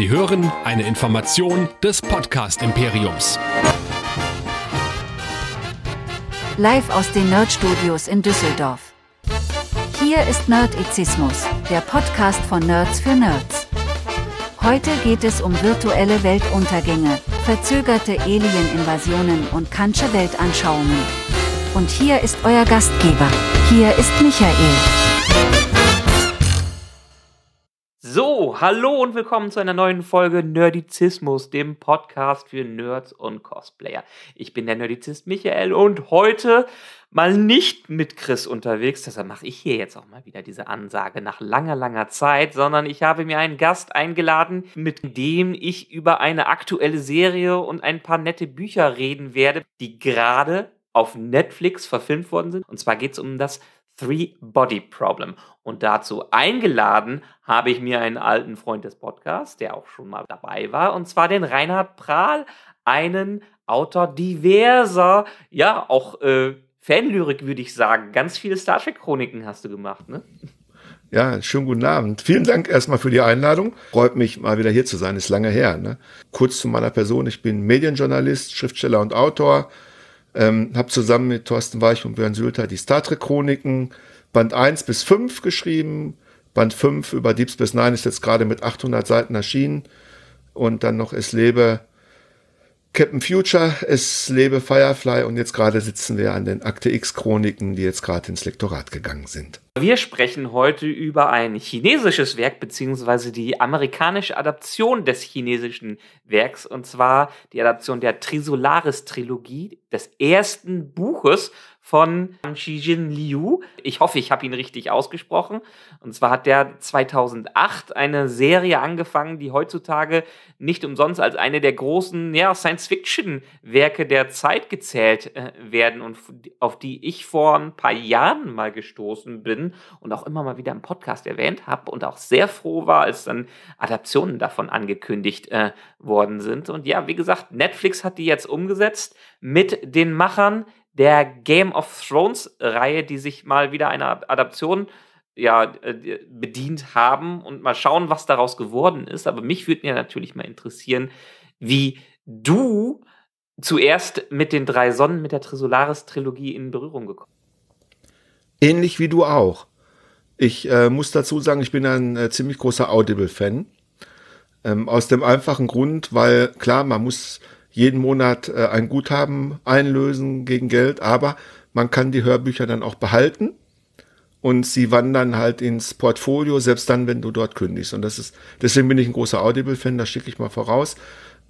Sie hören eine Information des Podcast Imperiums. Live aus den Nerd-Studios in Düsseldorf. Hier ist Nerdizismus, der Podcast von Nerds für Nerds. Heute geht es um virtuelle Weltuntergänge, verzögerte Alien-Invasionen und kantsche Weltanschauungen. Und hier ist euer Gastgeber. Hier ist Michael. So, hallo und willkommen zu einer neuen Folge Nerdizismus, dem Podcast für Nerds und Cosplayer. Ich bin der Nerdizist Michael und heute mal nicht mit Chris unterwegs, deshalb mache ich hier jetzt auch mal wieder diese Ansage nach langer, langer Zeit, sondern ich habe mir einen Gast eingeladen, mit dem ich über eine aktuelle Serie und ein paar nette Bücher reden werde, die gerade auf Netflix verfilmt worden sind. Und zwar geht es um das Three Body Problem. Und dazu eingeladen habe ich mir einen alten Freund des Podcasts, der auch schon mal dabei war, und zwar den Reinhard Prahl, einen Autor diverser, ja, auch äh, Fanlyrik würde ich sagen. Ganz viele Star Trek Chroniken hast du gemacht, ne? Ja, schönen guten Abend. Vielen Dank erstmal für die Einladung. Freut mich, mal wieder hier zu sein. Ist lange her. Ne? Kurz zu meiner Person. Ich bin Medienjournalist, Schriftsteller und Autor. Ähm, habe zusammen mit Thorsten Weich und Björn Sülter die Star Trek Chroniken Band 1 bis 5 geschrieben. Band 5 über Deep Space Nine ist jetzt gerade mit 800 Seiten erschienen. Und dann noch Es lebe Captain Future, es lebe Firefly und jetzt gerade sitzen wir an den Akte X Chroniken, die jetzt gerade ins Lektorat gegangen sind. Wir sprechen heute über ein chinesisches Werk beziehungsweise die amerikanische Adaption des chinesischen Werks und zwar die Adaption der Trisolaris Trilogie des ersten Buches von Shijin Liu. Ich hoffe, ich habe ihn richtig ausgesprochen. Und zwar hat der 2008 eine Serie angefangen, die heutzutage nicht umsonst als eine der großen ja, Science-Fiction-Werke der Zeit gezählt äh, werden und auf die ich vor ein paar Jahren mal gestoßen bin und auch immer mal wieder im Podcast erwähnt habe und auch sehr froh war, als dann Adaptionen davon angekündigt äh, worden sind. Und ja, wie gesagt, Netflix hat die jetzt umgesetzt mit den Machern der Game of Thrones-Reihe, die sich mal wieder einer Adaption ja, äh, bedient haben und mal schauen, was daraus geworden ist. Aber mich würde ja natürlich mal interessieren, wie du zuerst mit den drei Sonnen, mit der Trisolaris-Trilogie in Berührung gekommen Ähnlich wie du auch. Ich äh, muss dazu sagen, ich bin ein äh, ziemlich großer Audible-Fan. Ähm, aus dem einfachen Grund, weil klar, man muss jeden Monat äh, ein Guthaben einlösen gegen Geld, aber man kann die Hörbücher dann auch behalten und sie wandern halt ins Portfolio, selbst dann, wenn du dort kündigst. Und das ist, deswegen bin ich ein großer Audible-Fan, das schicke ich mal voraus.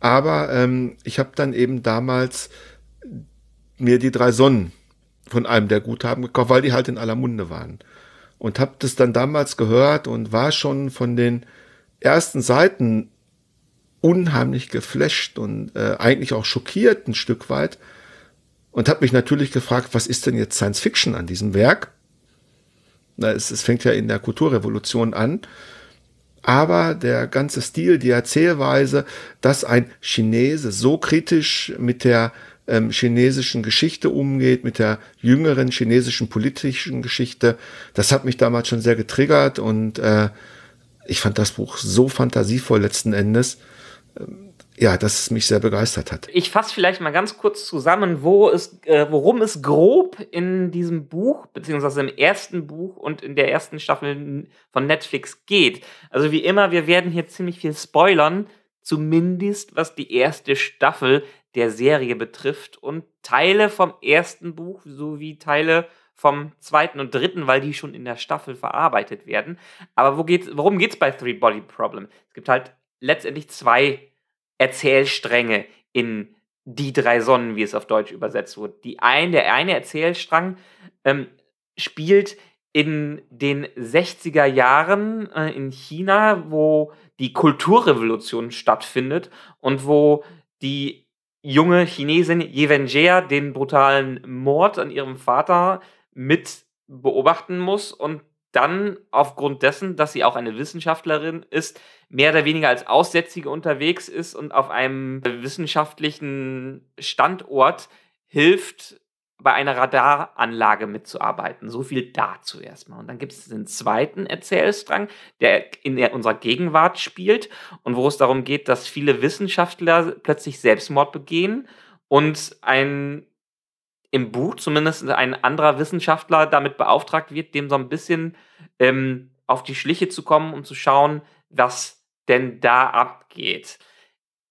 Aber ähm, ich habe dann eben damals mir die drei Sonnen von einem der Guthaben gekauft, weil die halt in aller Munde waren. Und habe das dann damals gehört und war schon von den ersten Seiten unheimlich geflasht und äh, eigentlich auch schockiert ein Stück weit und habe mich natürlich gefragt, was ist denn jetzt Science Fiction an diesem Werk? Na, es, es fängt ja in der Kulturrevolution an. Aber der ganze Stil, die Erzählweise, dass ein Chinese so kritisch mit der ähm, chinesischen Geschichte umgeht, mit der jüngeren chinesischen politischen Geschichte, das hat mich damals schon sehr getriggert und äh, ich fand das Buch so fantasievoll letzten Endes ja, dass es mich sehr begeistert hat. Ich fasse vielleicht mal ganz kurz zusammen, wo es, äh, worum es grob in diesem Buch, beziehungsweise im ersten Buch und in der ersten Staffel von Netflix geht. Also wie immer, wir werden hier ziemlich viel spoilern, zumindest was die erste Staffel der Serie betrifft und Teile vom ersten Buch sowie Teile vom zweiten und dritten, weil die schon in der Staffel verarbeitet werden. Aber wo geht's, worum geht es bei Three Body Problem? Es gibt halt letztendlich zwei Erzählstränge in die drei Sonnen, wie es auf Deutsch übersetzt wurde. Die ein, der eine Erzählstrang ähm, spielt in den 60er Jahren äh, in China, wo die Kulturrevolution stattfindet und wo die junge Chinesin Ye Wenjia den brutalen Mord an ihrem Vater mit beobachten muss und dann aufgrund dessen, dass sie auch eine Wissenschaftlerin ist, mehr oder weniger als Aussätzige unterwegs ist und auf einem wissenschaftlichen Standort hilft, bei einer Radaranlage mitzuarbeiten. So viel dazu erstmal. Und dann gibt es den zweiten Erzählstrang, der in unserer Gegenwart spielt und wo es darum geht, dass viele Wissenschaftler plötzlich Selbstmord begehen und ein im Buch zumindest ein anderer Wissenschaftler damit beauftragt wird, dem so ein bisschen ähm, auf die Schliche zu kommen, und zu schauen, was denn da abgeht.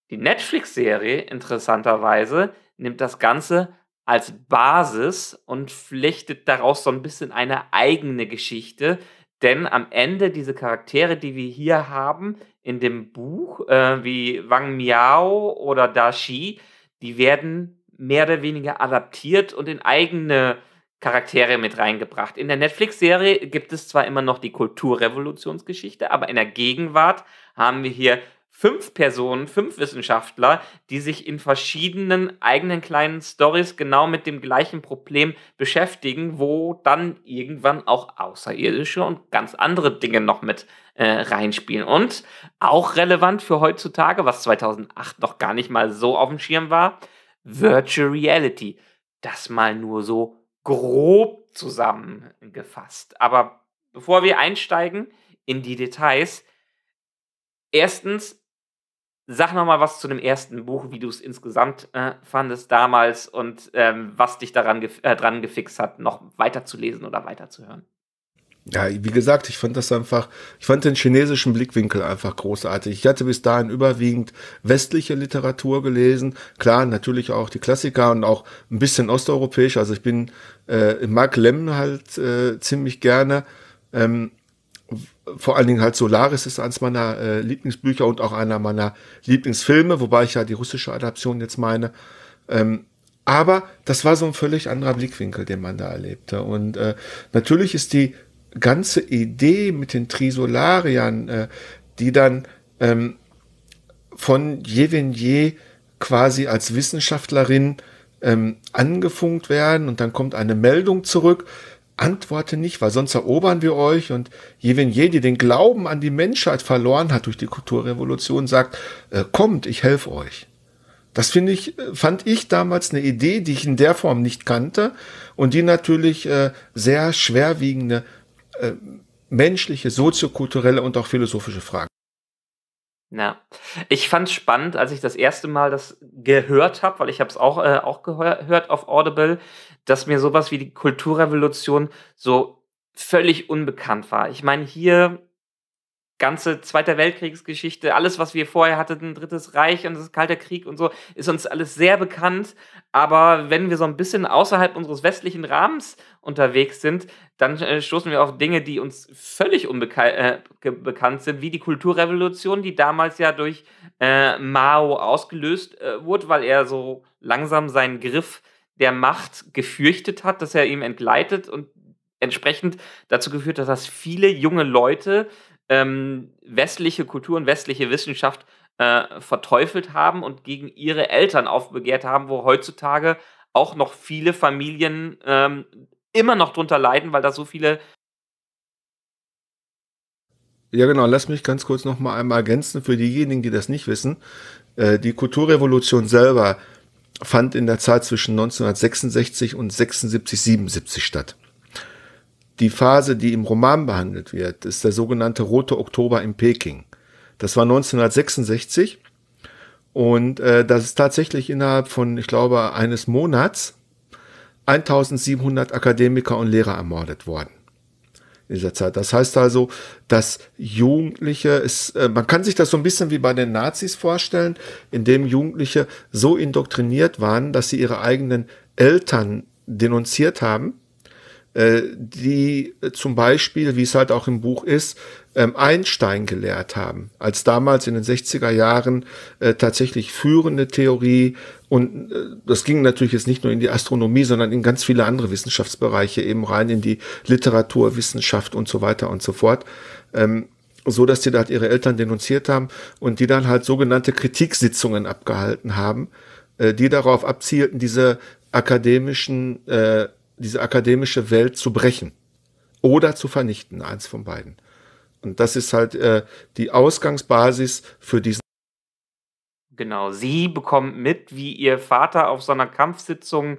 Die Netflix-Serie, interessanterweise, nimmt das Ganze als Basis und flechtet daraus so ein bisschen eine eigene Geschichte. Denn am Ende diese Charaktere, die wir hier haben in dem Buch, äh, wie Wang Miao oder Da Shi, die werden mehr oder weniger adaptiert und in eigene Charaktere mit reingebracht. In der Netflix-Serie gibt es zwar immer noch die Kulturrevolutionsgeschichte, aber in der Gegenwart haben wir hier fünf Personen, fünf Wissenschaftler, die sich in verschiedenen eigenen kleinen Stories genau mit dem gleichen Problem beschäftigen, wo dann irgendwann auch außerirdische und ganz andere Dinge noch mit äh, reinspielen. Und auch relevant für heutzutage, was 2008 noch gar nicht mal so auf dem Schirm war, Virtual Reality. Das mal nur so grob zusammengefasst. Aber bevor wir einsteigen in die Details, erstens, sag nochmal was zu dem ersten Buch, wie du es insgesamt äh, fandest damals und ähm, was dich daran gef äh, dran gefixt hat, noch weiterzulesen oder weiterzuhören ja, wie gesagt, ich fand das einfach, ich fand den chinesischen Blickwinkel einfach großartig. Ich hatte bis dahin überwiegend westliche Literatur gelesen, klar, natürlich auch die Klassiker und auch ein bisschen osteuropäisch. Also ich bin, äh, Mark Lem halt äh, ziemlich gerne. Ähm, vor allen Dingen halt Solaris ist eines meiner äh, Lieblingsbücher und auch einer meiner Lieblingsfilme, wobei ich ja die russische Adaption jetzt meine. Ähm, aber das war so ein völlig anderer Blickwinkel, den man da erlebte. Und äh, natürlich ist die ganze Idee mit den Trisolariern, äh, die dann ähm, von Jevenier quasi als Wissenschaftlerin ähm, angefunkt werden und dann kommt eine Meldung zurück, antworte nicht, weil sonst erobern wir euch. Und Jevenier, die den Glauben an die Menschheit verloren hat durch die Kulturrevolution, sagt, äh, kommt, ich helfe euch. Das finde ich, äh, fand ich damals eine Idee, die ich in der Form nicht kannte und die natürlich äh, sehr schwerwiegende äh, menschliche, soziokulturelle und auch philosophische Fragen. Ja, ich fand es spannend, als ich das erste Mal das gehört habe, weil ich habe es auch, äh, auch gehört auf Audible, dass mir sowas wie die Kulturrevolution so völlig unbekannt war. Ich meine, hier ganze Zweite Weltkriegsgeschichte, alles, was wir vorher hatten, Drittes Reich und das Kalte Krieg und so, ist uns alles sehr bekannt. Aber wenn wir so ein bisschen außerhalb unseres westlichen Rahmens unterwegs sind, dann äh, stoßen wir auf Dinge, die uns völlig unbekannt äh, sind, wie die Kulturrevolution, die damals ja durch äh, Mao ausgelöst äh, wurde, weil er so langsam seinen Griff der Macht gefürchtet hat, dass er ihm entgleitet und entsprechend dazu geführt hat, dass viele junge Leute ähm, westliche Kultur und westliche Wissenschaft äh, verteufelt haben und gegen ihre Eltern aufbegehrt haben, wo heutzutage auch noch viele Familien ähm, immer noch drunter leiden, weil da so viele. Ja, genau. Lass mich ganz kurz noch mal einmal ergänzen für diejenigen, die das nicht wissen. Äh, die Kulturrevolution selber fand in der Zeit zwischen 1966 und 76, 77 statt. Die Phase, die im Roman behandelt wird, ist der sogenannte Rote Oktober in Peking. Das war 1966 und äh, das ist tatsächlich innerhalb von, ich glaube, eines Monats 1700 Akademiker und Lehrer ermordet worden in dieser Zeit. Das heißt also, dass Jugendliche, ist, äh, man kann sich das so ein bisschen wie bei den Nazis vorstellen, indem Jugendliche so indoktriniert waren, dass sie ihre eigenen Eltern denunziert haben äh, die äh, zum Beispiel, wie es halt auch im Buch ist, ähm, Einstein gelehrt haben, als damals in den 60er Jahren äh, tatsächlich führende Theorie und das ging natürlich jetzt nicht nur in die Astronomie, sondern in ganz viele andere Wissenschaftsbereiche eben rein, in die Literatur, Wissenschaft und so weiter und so fort ähm, so dass die da halt ihre Eltern denunziert haben und die dann halt sogenannte Kritiksitzungen abgehalten haben, die darauf abzielten, diese akademischen äh, diese akademische Welt zu brechen oder zu vernichten, eins von beiden. Und das ist halt äh, die Ausgangsbasis für diesen. Genau, sie bekommt mit, wie ihr Vater auf so einer Kampfsitzung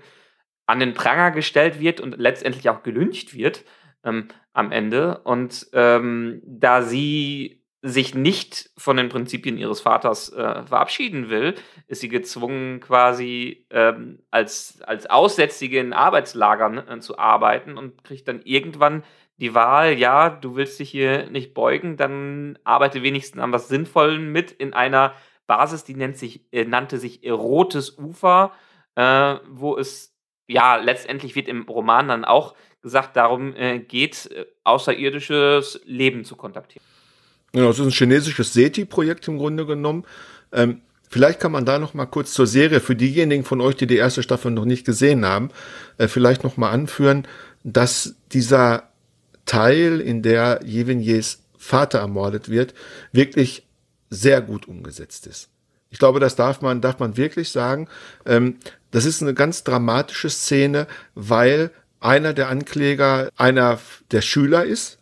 an den Pranger gestellt wird und letztendlich auch gelüncht wird ähm, am Ende. Und ähm, da sie sich nicht von den Prinzipien ihres Vaters äh, verabschieden will, ist sie gezwungen, quasi ähm, als, als Aussätzige in Arbeitslagern äh, zu arbeiten und kriegt dann irgendwann die Wahl, ja, du willst dich hier nicht beugen, dann arbeite wenigstens an was Sinnvollen mit in einer Basis, die nennt sich, äh, nannte sich Rotes Ufer, äh, wo es, ja, letztendlich wird im Roman dann auch gesagt, darum äh, geht, äh, außerirdisches Leben zu kontaktieren. Genau, es ist ein chinesisches SETI-Projekt im Grunde genommen. Ähm, vielleicht kann man da noch mal kurz zur Serie für diejenigen von euch, die die erste Staffel noch nicht gesehen haben, äh, vielleicht noch mal anführen, dass dieser Teil, in der Jevenjes Vater ermordet wird, wirklich sehr gut umgesetzt ist. Ich glaube, das darf man, darf man wirklich sagen. Ähm, das ist eine ganz dramatische Szene, weil einer der Ankläger einer der Schüler ist,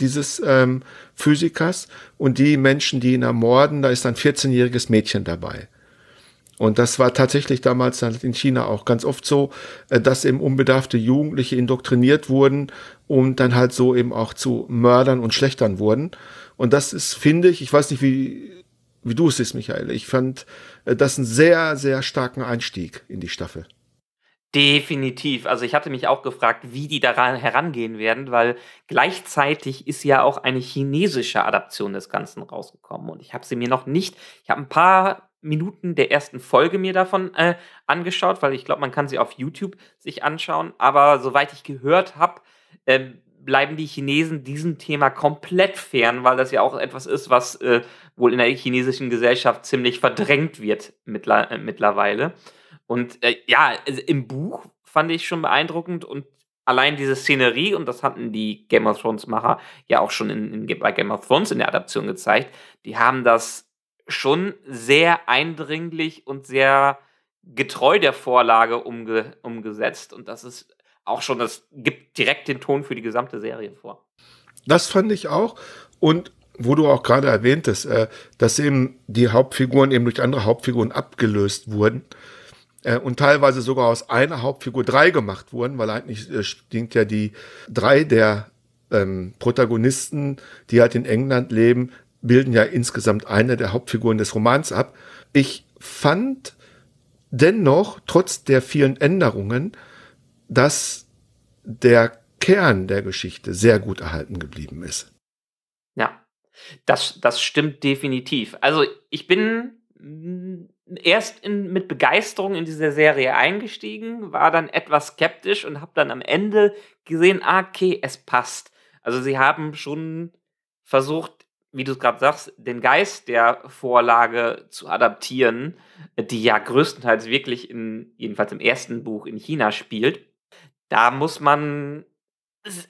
dieses ähm, Physikers und die Menschen, die ihn ermorden, da ist ein 14-jähriges Mädchen dabei. Und das war tatsächlich damals in China auch ganz oft so, äh, dass eben unbedarfte Jugendliche indoktriniert wurden und dann halt so eben auch zu Mördern und Schlechtern wurden. Und das ist, finde ich, ich weiß nicht, wie, wie du es siehst, Michael, ich fand äh, das einen sehr, sehr starken Einstieg in die Staffel. Definitiv. Also ich hatte mich auch gefragt, wie die daran herangehen werden, weil gleichzeitig ist ja auch eine chinesische Adaption des Ganzen rausgekommen. Und ich habe sie mir noch nicht, ich habe ein paar Minuten der ersten Folge mir davon äh, angeschaut, weil ich glaube, man kann sie auf YouTube sich anschauen. Aber soweit ich gehört habe, äh, bleiben die Chinesen diesem Thema komplett fern, weil das ja auch etwas ist, was äh, wohl in der chinesischen Gesellschaft ziemlich verdrängt wird mittler äh, mittlerweile. Und äh, ja, also im Buch fand ich schon beeindruckend und allein diese Szenerie, und das hatten die Game of Thrones-Macher ja auch schon in, in, bei Game of Thrones in der Adaption gezeigt, die haben das schon sehr eindringlich und sehr getreu der Vorlage umge, umgesetzt. Und das ist auch schon, das gibt direkt den Ton für die gesamte Serie vor. Das fand ich auch. Und wo du auch gerade erwähntest, äh, dass eben die Hauptfiguren eben durch andere Hauptfiguren abgelöst wurden äh, und teilweise sogar aus einer Hauptfigur drei gemacht wurden, weil eigentlich äh, stinkt ja die drei der ähm, Protagonisten, die halt in England leben, bilden ja insgesamt eine der Hauptfiguren des Romans ab. Ich fand dennoch, trotz der vielen Änderungen, dass der Kern der Geschichte sehr gut erhalten geblieben ist. Ja, das, das stimmt definitiv. Also ich bin erst in, mit Begeisterung in diese Serie eingestiegen, war dann etwas skeptisch und habe dann am Ende gesehen, ah, okay, es passt. Also sie haben schon versucht, wie du es gerade sagst, den Geist der Vorlage zu adaptieren, die ja größtenteils wirklich in, jedenfalls im ersten Buch in China spielt. Da muss man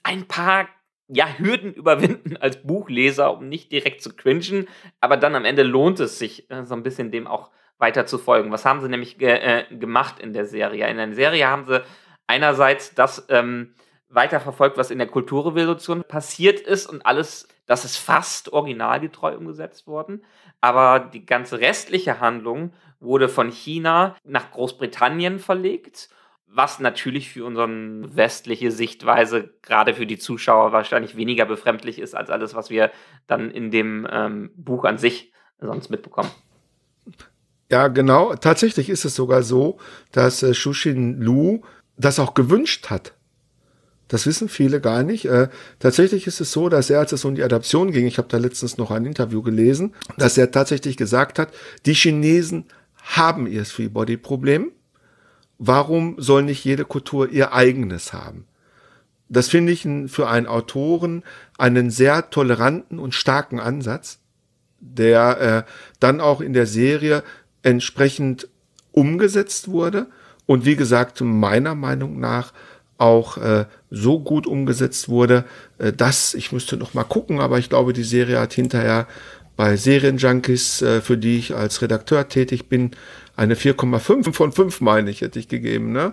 ein paar ja, Hürden überwinden als Buchleser, um nicht direkt zu cringen. Aber dann am Ende lohnt es sich, äh, so ein bisschen dem auch weiter zu folgen. Was haben sie nämlich ge äh, gemacht in der Serie? In der Serie haben sie einerseits das ähm, weiterverfolgt, was in der Kulturrevolution passiert ist und alles, das ist fast originalgetreu umgesetzt worden. Aber die ganze restliche Handlung wurde von China nach Großbritannien verlegt, was natürlich für unsere westliche Sichtweise, gerade für die Zuschauer, wahrscheinlich weniger befremdlich ist als alles, was wir dann in dem ähm, Buch an sich sonst mitbekommen. Ja, genau. Tatsächlich ist es sogar so, dass äh, Shushin Lu das auch gewünscht hat. Das wissen viele gar nicht. Äh, tatsächlich ist es so, dass er, als es um die Adaption ging, ich habe da letztens noch ein Interview gelesen, dass er tatsächlich gesagt hat, die Chinesen haben ihr Free Body Problem. Warum soll nicht jede Kultur ihr eigenes haben? Das finde ich für einen Autoren einen sehr toleranten und starken Ansatz, der äh, dann auch in der Serie entsprechend umgesetzt wurde und wie gesagt meiner Meinung nach auch äh, so gut umgesetzt wurde, äh, dass ich müsste noch mal gucken, aber ich glaube, die Serie hat hinterher bei Serienjunkies, äh, für die ich als Redakteur tätig bin, eine 4,5 von 5 meine ich hätte ich gegeben, ne?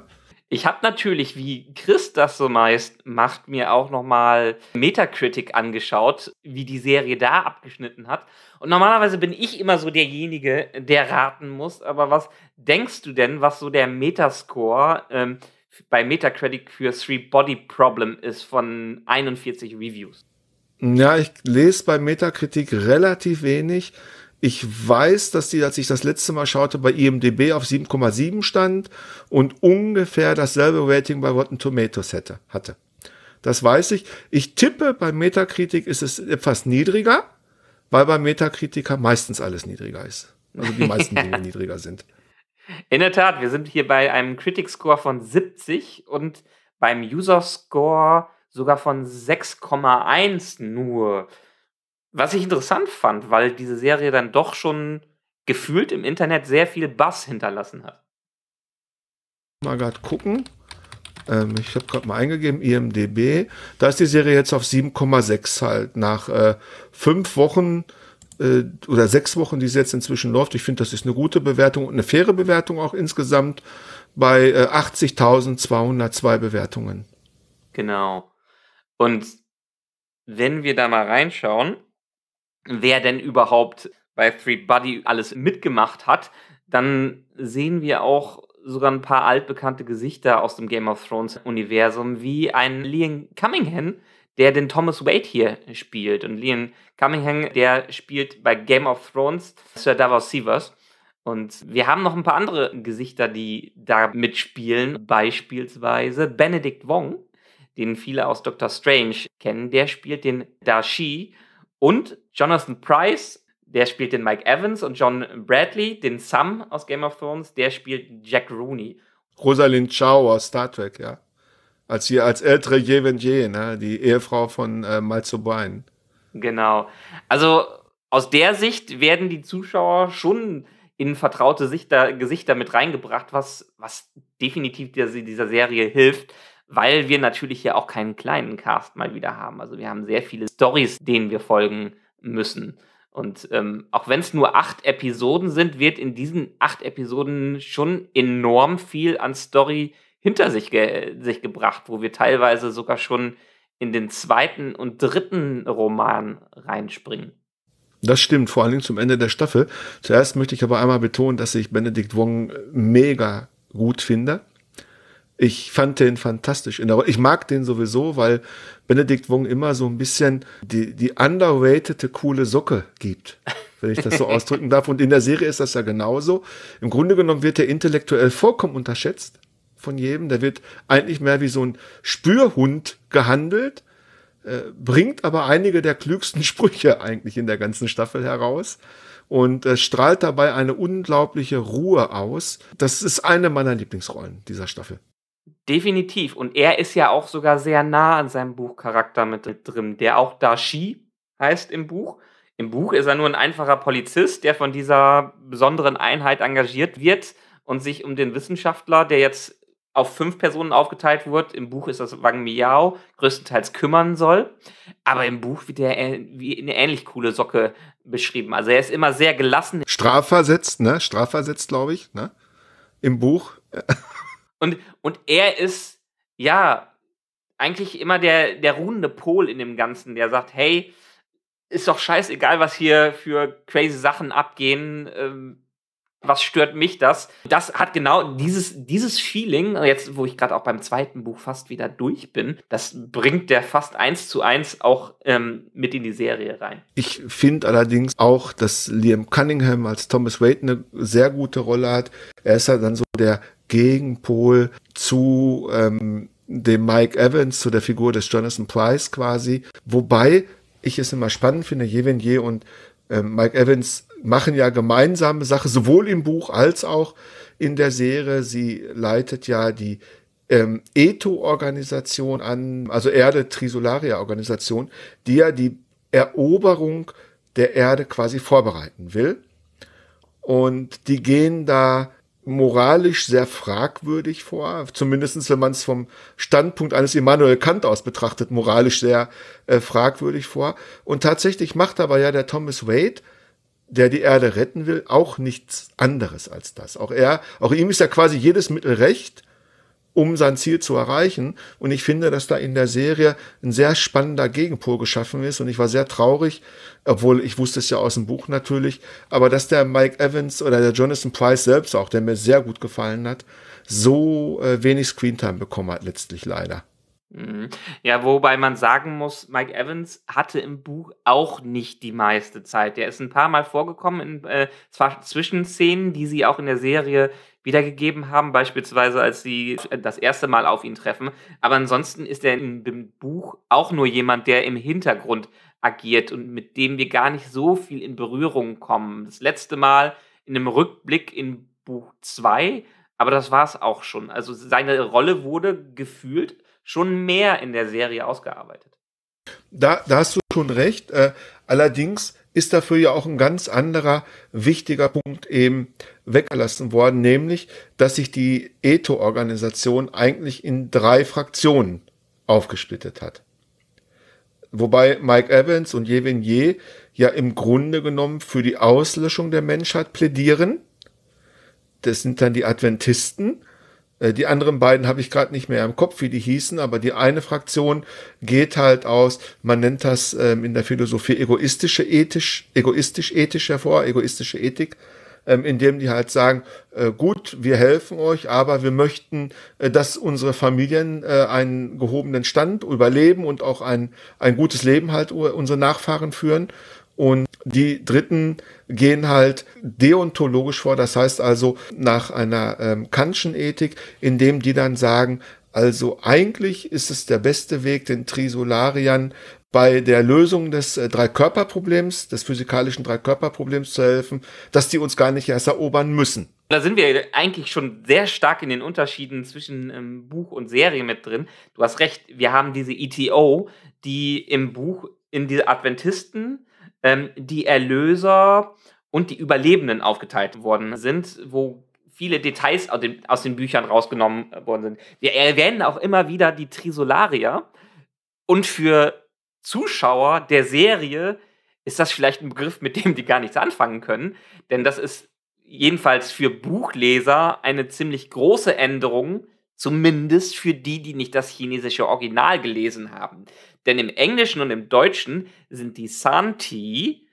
Ich habe natürlich, wie Chris das so meist macht, mir auch nochmal Metacritic angeschaut, wie die Serie da abgeschnitten hat. Und normalerweise bin ich immer so derjenige, der raten muss. Aber was denkst du denn, was so der Metascore ähm, bei Metacritic für Three Body Problem ist von 41 Reviews? Ja, ich lese bei Metacritic relativ wenig. Ich weiß, dass die, als ich das letzte Mal schaute, bei IMDb auf 7,7 stand und ungefähr dasselbe Rating bei Rotten Tomatoes hätte, hatte. Das weiß ich. Ich tippe, bei Metacritic ist es etwas niedriger, weil bei Metacritiker meistens alles niedriger ist. Also die meisten Dinge niedriger sind. In der Tat, wir sind hier bei einem Critic Score von 70 und beim User Score sogar von 6,1 nur. Was ich interessant fand, weil diese Serie dann doch schon gefühlt im Internet sehr viel Bass hinterlassen hat. Mal gerade gucken. Ähm, ich habe gerade mal eingegeben, IMDB. Da ist die Serie jetzt auf 7,6 halt. Nach äh, fünf Wochen äh, oder sechs Wochen, die sie jetzt inzwischen läuft. Ich finde, das ist eine gute Bewertung und eine faire Bewertung auch insgesamt bei äh, 80.202 Bewertungen. Genau. Und wenn wir da mal reinschauen, wer denn überhaupt bei Three Buddy alles mitgemacht hat, dann sehen wir auch sogar ein paar altbekannte Gesichter aus dem Game of Thrones Universum, wie ein Liam Cunningham, der den Thomas Wade hier spielt. Und Liam Cunningham, der spielt bei Game of Thrones Sir Davos Seavers. Und wir haben noch ein paar andere Gesichter, die da mitspielen. Beispielsweise Benedict Wong, den viele aus Doctor Strange kennen. Der spielt den Dashi und Jonathan Price, der spielt den Mike Evans und John Bradley, den Sam aus Game of Thrones, der spielt Jack Rooney. Rosalind Chow aus Star Trek, ja. Als hier als ältere Jevengee, ne? die Ehefrau von äh, Malzo Bryan. Genau. Also aus der Sicht werden die Zuschauer schon in vertraute Sichter, äh, Gesichter mit reingebracht, was, was definitiv dieser, dieser Serie hilft weil wir natürlich hier auch keinen kleinen Cast mal wieder haben. Also wir haben sehr viele Stories, denen wir folgen müssen. Und ähm, auch wenn es nur acht Episoden sind, wird in diesen acht Episoden schon enorm viel an Story hinter sich, ge sich gebracht, wo wir teilweise sogar schon in den zweiten und dritten Roman reinspringen. Das stimmt, vor allen Dingen zum Ende der Staffel. Zuerst möchte ich aber einmal betonen, dass ich Benedikt Wong mega gut finde. Ich fand den fantastisch. Ich mag den sowieso, weil Benedikt Wong immer so ein bisschen die, die underrated coole Socke gibt, wenn ich das so ausdrücken darf. Und in der Serie ist das ja genauso. Im Grunde genommen wird er intellektuell vollkommen unterschätzt von jedem. Der wird eigentlich mehr wie so ein Spürhund gehandelt, äh, bringt aber einige der klügsten Sprüche eigentlich in der ganzen Staffel heraus und äh, strahlt dabei eine unglaubliche Ruhe aus. Das ist eine meiner Lieblingsrollen dieser Staffel. Definitiv. Und er ist ja auch sogar sehr nah an seinem Buchcharakter mit, drin, der auch Dashi heißt im Buch. Im Buch ist er nur ein einfacher Polizist, der von dieser besonderen Einheit engagiert wird und sich um den Wissenschaftler, der jetzt auf fünf Personen aufgeteilt wird, im Buch ist das Wang Miao, größtenteils kümmern soll. Aber im Buch wird er äh, wie eine ähnlich coole Socke beschrieben. Also er ist immer sehr gelassen. Strafversetzt, ne? Strafversetzt, glaube ich, ne? Im Buch. Und, und er ist, ja, eigentlich immer der, der ruhende Pol in dem Ganzen, der sagt, hey, ist doch scheißegal, was hier für crazy Sachen abgehen. Ähm, was stört mich das? Das hat genau dieses, dieses Feeling, jetzt wo ich gerade auch beim zweiten Buch fast wieder durch bin, das bringt der fast eins zu eins auch ähm, mit in die Serie rein. Ich finde allerdings auch, dass Liam Cunningham als Thomas Wade eine sehr gute Rolle hat. Er ist halt dann so der Gegenpol zu ähm, dem Mike Evans, zu der Figur des Jonathan Price quasi. Wobei ich es immer spannend finde, Jevenier und ähm, Mike Evans machen ja gemeinsame Sache, sowohl im Buch als auch in der Serie. Sie leitet ja die ähm, ETO-Organisation an, also Erde Trisolaria-Organisation, die ja die Eroberung der Erde quasi vorbereiten will. Und die gehen da moralisch sehr fragwürdig vor, zumindestens wenn man es vom Standpunkt eines Immanuel Kant aus betrachtet, moralisch sehr äh, fragwürdig vor. Und tatsächlich macht aber ja der Thomas Wade, der die Erde retten will, auch nichts anderes als das. Auch er, auch ihm ist ja quasi jedes Mittel recht, um sein Ziel zu erreichen. Und ich finde, dass da in der Serie ein sehr spannender Gegenpol geschaffen ist. Und ich war sehr traurig, obwohl ich wusste es ja aus dem Buch natürlich, aber dass der Mike Evans oder der Jonathan Price selbst auch, der mir sehr gut gefallen hat, so äh, wenig Screentime bekommen hat letztlich leider. Mhm. Ja, wobei man sagen muss, Mike Evans hatte im Buch auch nicht die meiste Zeit. Der ist ein paar Mal vorgekommen in äh, zwar Zwischenszenen, die sie auch in der Serie wiedergegeben haben, beispielsweise als sie das erste Mal auf ihn treffen. Aber ansonsten ist er in dem Buch auch nur jemand, der im Hintergrund agiert und mit dem wir gar nicht so viel in Berührung kommen. Das letzte Mal in einem Rückblick in Buch 2, aber das war es auch schon. Also seine Rolle wurde gefühlt schon mehr in der Serie ausgearbeitet. Da, da hast du schon recht. Äh, allerdings ist dafür ja auch ein ganz anderer wichtiger Punkt eben weggelassen worden, nämlich, dass sich die ETO-Organisation eigentlich in drei Fraktionen aufgesplittet hat. Wobei Mike Evans und Jevenier ja im Grunde genommen für die Auslöschung der Menschheit plädieren. Das sind dann die Adventisten, äh, die anderen beiden habe ich gerade nicht mehr im Kopf, wie die hießen, aber die eine Fraktion geht halt aus, man nennt das ähm, in der Philosophie egoistische ethisch, egoistisch-ethisch hervor, egoistische Ethik, ähm, indem die halt sagen, äh, gut, wir helfen euch, aber wir möchten, äh, dass unsere Familien einen gehobenen Stand überleben und auch ein, ein gutes Leben halt unsere Nachfahren führen. Und die Dritten gehen halt deontologisch vor, das heißt also nach einer ähm, Kantschen Ethik, indem die dann sagen, also eigentlich ist es der beste Weg, den Trisolariern bei der Lösung des äh, Dreikörperproblems, des physikalischen Dreikörperproblems zu helfen, dass die uns gar nicht erst erobern müssen. Da sind wir eigentlich schon sehr stark in den Unterschieden zwischen ähm, Buch und Serie mit drin. Du hast recht, wir haben diese ETO, die im Buch in diese Adventisten ähm, die Erlöser und die Überlebenden aufgeteilt worden sind, wo viele Details aus den, aus den Büchern rausgenommen äh, worden sind. Wir erwähnen auch immer wieder die Trisolarier. Und für Zuschauer der Serie ist das vielleicht ein Begriff, mit dem die gar nichts anfangen können. Denn das ist jedenfalls für Buchleser eine ziemlich große Änderung Zumindest für die, die nicht das chinesische Original gelesen haben. Denn im Englischen und im Deutschen sind die Santi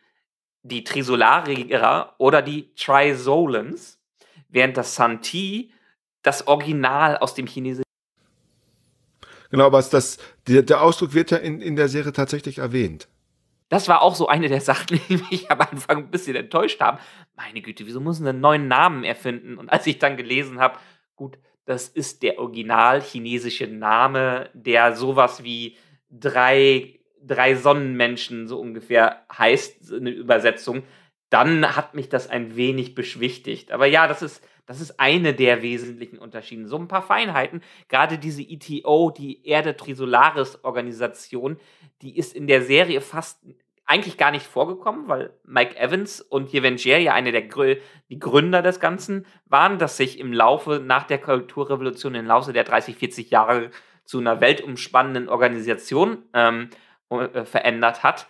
die Trisolarier oder die Trisolens, während das Santi das Original aus dem chinesischen. Genau, aber das, der, der Ausdruck wird ja in, in der Serie tatsächlich erwähnt. Das war auch so eine der Sachen, die mich am Anfang ein bisschen enttäuscht haben. Meine Güte, wieso muss man einen neuen Namen erfinden? Und als ich dann gelesen habe, gut, das ist der original chinesische Name, der sowas wie drei, drei Sonnenmenschen so ungefähr heißt, eine Übersetzung. Dann hat mich das ein wenig beschwichtigt. Aber ja, das ist, das ist eine der wesentlichen Unterschiede. So ein paar Feinheiten. Gerade diese ETO, die Erde Trisolaris Organisation, die ist in der Serie fast eigentlich gar nicht vorgekommen, weil Mike Evans und Jevengier ja eine der Gr die Gründer des Ganzen waren, dass sich im Laufe nach der Kulturrevolution, im Laufe der 30, 40 Jahre zu einer weltumspannenden Organisation ähm, äh, verändert hat.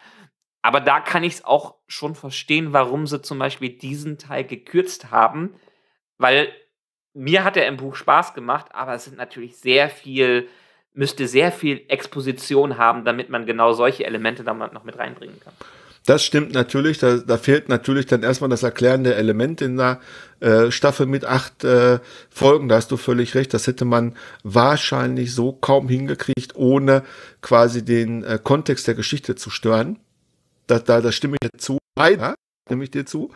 Aber da kann ich es auch schon verstehen, warum sie zum Beispiel diesen Teil gekürzt haben, weil mir hat er im Buch Spaß gemacht, aber es sind natürlich sehr viel müsste sehr viel Exposition haben, damit man genau solche Elemente da noch mit reinbringen kann. Das stimmt natürlich, da, da fehlt natürlich dann erstmal das erklärende Element in der äh, Staffel mit acht äh, Folgen, da hast du völlig recht, das hätte man wahrscheinlich so kaum hingekriegt, ohne quasi den äh, Kontext der Geschichte zu stören. Da, da, da stimme ich dir zu, leider stimme ich dir zu,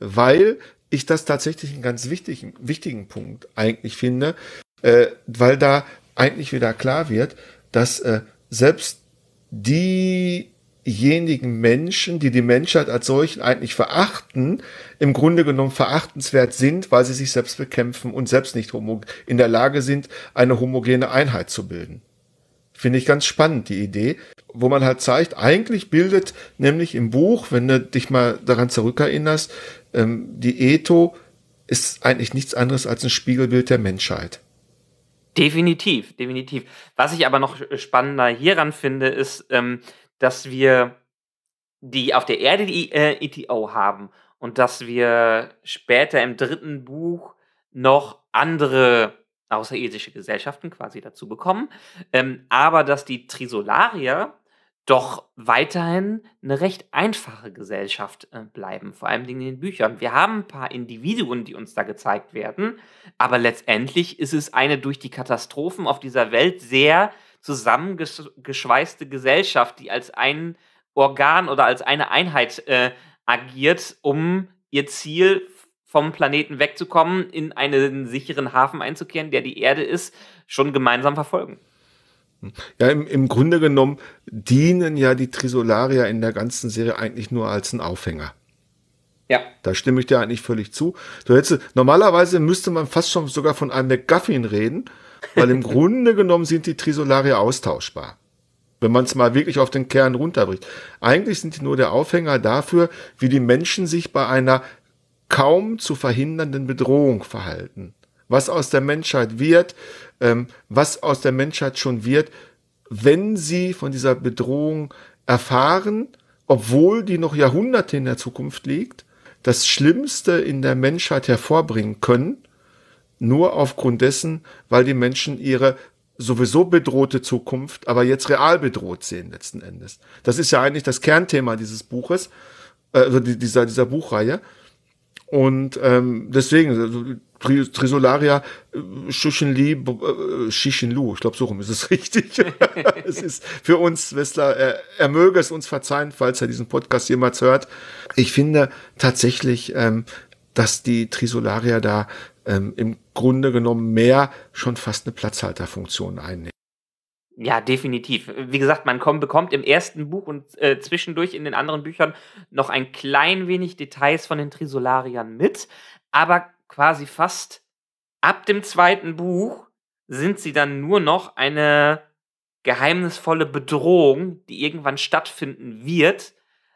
weil ich das tatsächlich einen ganz wichtigen, wichtigen Punkt eigentlich finde, äh, weil da eigentlich wieder klar wird, dass äh, selbst diejenigen Menschen, die die Menschheit als solchen eigentlich verachten, im Grunde genommen verachtenswert sind, weil sie sich selbst bekämpfen und selbst nicht in der Lage sind, eine homogene Einheit zu bilden. Finde ich ganz spannend, die Idee, wo man halt zeigt, eigentlich bildet nämlich im Buch, wenn du dich mal daran zurückerinnerst, ähm, die Eto ist eigentlich nichts anderes als ein Spiegelbild der Menschheit. Definitiv, definitiv. Was ich aber noch äh, spannender hieran finde, ist, ähm, dass wir die auf der Erde die äh, ETO haben und dass wir später im dritten Buch noch andere außerirdische Gesellschaften quasi dazu bekommen, ähm, aber dass die Trisolarier doch weiterhin eine recht einfache Gesellschaft äh, bleiben, vor allem in den Büchern. Wir haben ein paar Individuen, die uns da gezeigt werden, aber letztendlich ist es eine durch die Katastrophen auf dieser Welt sehr zusammengeschweißte Gesellschaft, die als ein Organ oder als eine Einheit äh, agiert, um ihr Ziel vom Planeten wegzukommen, in einen sicheren Hafen einzukehren, der die Erde ist, schon gemeinsam verfolgen. Ja, im, im Grunde genommen dienen ja die Trisolaria in der ganzen Serie eigentlich nur als ein Aufhänger. Ja. Da stimme ich dir eigentlich völlig zu. Du hättest, normalerweise müsste man fast schon sogar von einem McGuffin reden, weil im Grunde genommen sind die Trisolaria austauschbar. Wenn man es mal wirklich auf den Kern runterbricht. Eigentlich sind die nur der Aufhänger dafür, wie die Menschen sich bei einer kaum zu verhindernden Bedrohung verhalten. Was aus der Menschheit wird, ähm, was aus der Menschheit schon wird, wenn sie von dieser Bedrohung erfahren, obwohl die noch Jahrhunderte in der Zukunft liegt, das Schlimmste in der Menschheit hervorbringen können, nur aufgrund dessen, weil die Menschen ihre sowieso bedrohte Zukunft, aber jetzt real bedroht sehen letzten Endes. Das ist ja eigentlich das Kernthema dieses Buches, äh, also dieser, dieser Buchreihe. Und ähm, deswegen, also Trisolaria äh, Shishinli, äh, Shishinlu, ich glaube, so rum ist es richtig. es ist für uns Westler, er, äh, er, möge es uns verzeihen, falls er diesen Podcast jemals hört. Ich finde tatsächlich, ähm, dass die Trisolaria da ähm, im Grunde genommen mehr schon fast eine Platzhalterfunktion einnehmen. Ja, definitiv. Wie gesagt, man kommt, bekommt im ersten Buch und äh, zwischendurch in den anderen Büchern noch ein klein wenig Details von den Trisolariern mit, aber quasi fast ab dem zweiten Buch sind sie dann nur noch eine geheimnisvolle Bedrohung, die irgendwann stattfinden wird,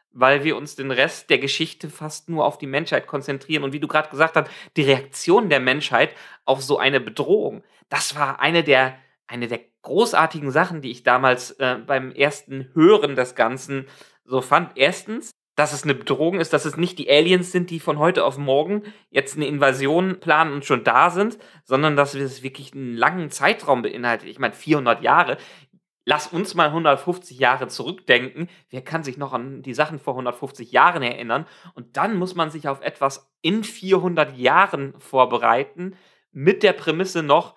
weil wir uns den Rest der Geschichte fast nur auf die Menschheit konzentrieren. Und wie du gerade gesagt hast, die Reaktion der Menschheit auf so eine Bedrohung, das war eine der, eine der großartigen Sachen, die ich damals äh, beim ersten Hören des Ganzen so fand. Erstens, dass es eine Bedrohung ist, dass es nicht die Aliens sind, die von heute auf morgen jetzt eine Invasion planen und schon da sind, sondern dass es wirklich einen langen Zeitraum beinhaltet. Ich meine, 400 Jahre. Lass uns mal 150 Jahre zurückdenken. Wer kann sich noch an die Sachen vor 150 Jahren erinnern? Und dann muss man sich auf etwas in 400 Jahren vorbereiten, mit der Prämisse noch,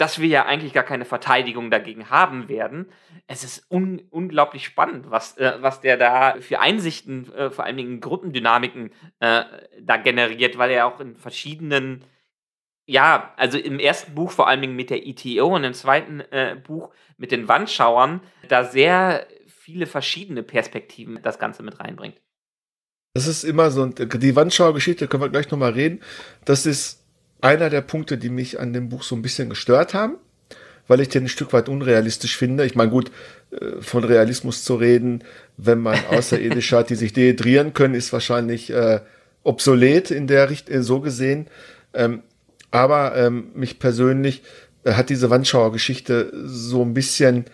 dass wir ja eigentlich gar keine Verteidigung dagegen haben werden. Es ist un unglaublich spannend, was, äh, was der da für Einsichten, äh, vor allen Dingen Gruppendynamiken äh, da generiert, weil er auch in verschiedenen, ja, also im ersten Buch vor allen Dingen mit der ITO e und im zweiten äh, Buch mit den Wandschauern, da sehr viele verschiedene Perspektiven das Ganze mit reinbringt. Das ist immer so, die Wandschauergeschichte können wir gleich nochmal reden. Das ist einer der Punkte, die mich an dem Buch so ein bisschen gestört haben, weil ich den ein Stück weit unrealistisch finde. Ich meine, gut, äh, von Realismus zu reden, wenn man Außerirdische hat, die sich dehydrieren können, ist wahrscheinlich äh, obsolet in der Richtung, äh, so gesehen. Ähm, aber ähm, mich persönlich äh, hat diese Wandschauergeschichte so ein bisschen,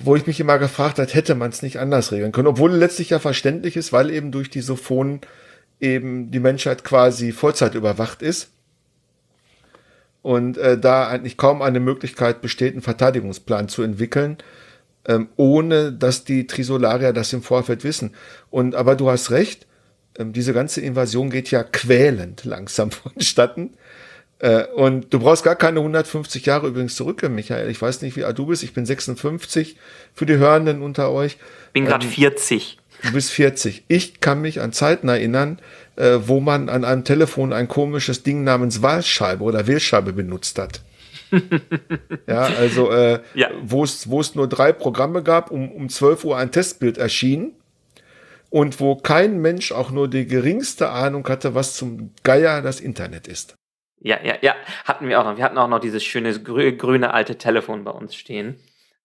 wo ich mich immer gefragt habe, hätte man es nicht anders regeln können, obwohl letztlich ja verständlich ist, weil eben durch die Sophonen eben die Menschheit quasi Vollzeit überwacht ist und äh, da eigentlich kaum eine Möglichkeit besteht, einen Verteidigungsplan zu entwickeln, ähm, ohne dass die Trisolarier das im Vorfeld wissen. Und aber du hast recht, ähm, diese ganze Invasion geht ja quälend langsam vonstatten. Äh, und du brauchst gar keine 150 Jahre übrigens zurück, Michael. Ich weiß nicht, wie alt du bist. Ich bin 56 für die Hörenden unter euch. Bin gerade ähm, 40 du bist 40. Ich kann mich an Zeiten erinnern, äh, wo man an einem Telefon ein komisches Ding namens Wahlscheibe oder Wählscheibe benutzt hat. ja, also äh, ja. wo es nur drei Programme gab, um, um 12 Uhr ein Testbild erschien und wo kein Mensch auch nur die geringste Ahnung hatte, was zum Geier das Internet ist. Ja, ja, ja, hatten wir auch noch. Wir hatten auch noch dieses schöne grüne alte Telefon bei uns stehen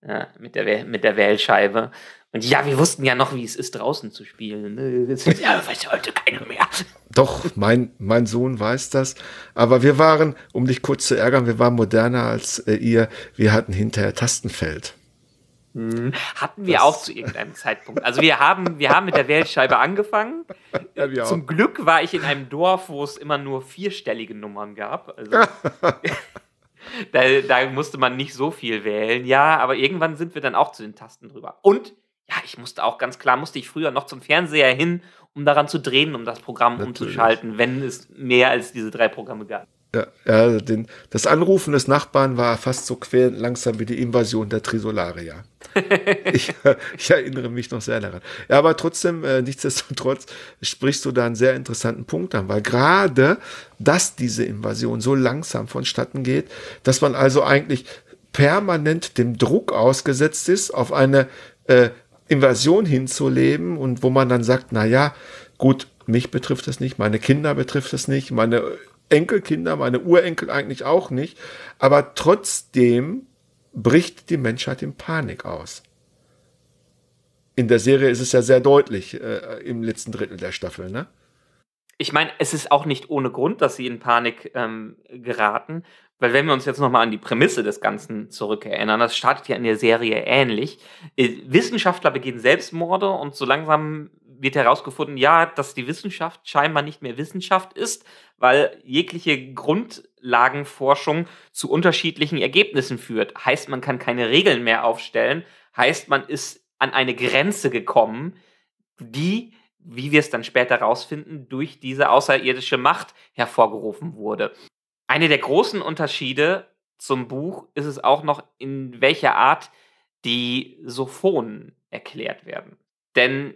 äh, mit der mit der Wählscheibe. Und ja, wir wussten ja noch, wie es ist, draußen zu spielen. Ne? Ja, weiß heute keiner mehr. Doch, mein, mein Sohn weiß das. Aber wir waren, um dich kurz zu ärgern, wir waren moderner als äh, ihr. Wir hatten hinterher Tastenfeld. Hm, hatten wir das auch zu irgendeinem Zeitpunkt. Also wir haben, wir haben mit der Wählscheibe angefangen. Ja, Zum Glück war ich in einem Dorf, wo es immer nur vierstellige Nummern gab. Also da, da, musste man nicht so viel wählen. Ja, aber irgendwann sind wir dann auch zu den Tasten drüber. Und ja, ich musste auch ganz klar, musste ich früher noch zum Fernseher hin, um daran zu drehen, um das Programm Natürlich. umzuschalten, wenn es mehr als diese drei Programme gab. Ja, ja den, das Anrufen des Nachbarn war fast so quälend langsam wie die Invasion der Trisolaria. ich, ich, erinnere mich noch sehr daran. Ja, aber trotzdem, äh, nichtsdestotrotz sprichst du da einen sehr interessanten Punkt an, weil gerade, dass diese Invasion so langsam vonstatten geht, dass man also eigentlich permanent dem Druck ausgesetzt ist, auf eine äh, Invasion hinzuleben und wo man dann sagt, na ja, gut, mich betrifft es nicht, meine Kinder betrifft es nicht, meine Enkelkinder, meine Urenkel eigentlich auch nicht, aber trotzdem bricht die Menschheit in Panik aus. In der Serie ist es ja sehr deutlich äh, im letzten Drittel der Staffel, ne? Ich meine, es ist auch nicht ohne Grund, dass sie in Panik ähm, geraten, weil wenn wir uns jetzt nochmal an die Prämisse des Ganzen zurückerinnern, das startet ja in der Serie ähnlich. Äh, Wissenschaftler begehen Selbstmorde und so langsam wird herausgefunden, ja, dass die Wissenschaft scheinbar nicht mehr Wissenschaft ist, weil jegliche Grundlagenforschung zu unterschiedlichen Ergebnissen führt. Heißt, man kann keine Regeln mehr aufstellen, heißt, man ist an eine Grenze gekommen, die wie wir es dann später herausfinden, durch diese außerirdische Macht hervorgerufen wurde. Eine der großen Unterschiede zum Buch ist es auch noch, in welcher Art die Sophonen erklärt werden. Denn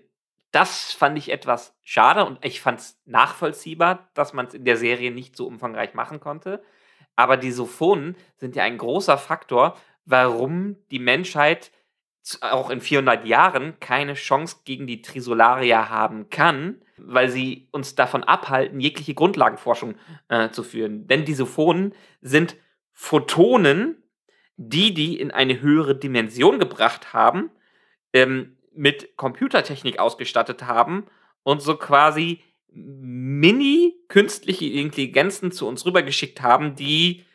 das fand ich etwas schade und ich fand es nachvollziehbar, dass man es in der Serie nicht so umfangreich machen konnte. Aber die Sophonen sind ja ein großer Faktor, warum die Menschheit auch in 400 Jahren keine Chance gegen die Trisolaria haben kann, weil sie uns davon abhalten, jegliche Grundlagenforschung äh, zu führen. Denn diese Phonen sind Photonen, die die in eine höhere Dimension gebracht haben, ähm, mit Computertechnik ausgestattet haben und so quasi mini-künstliche Intelligenzen zu uns rübergeschickt haben, die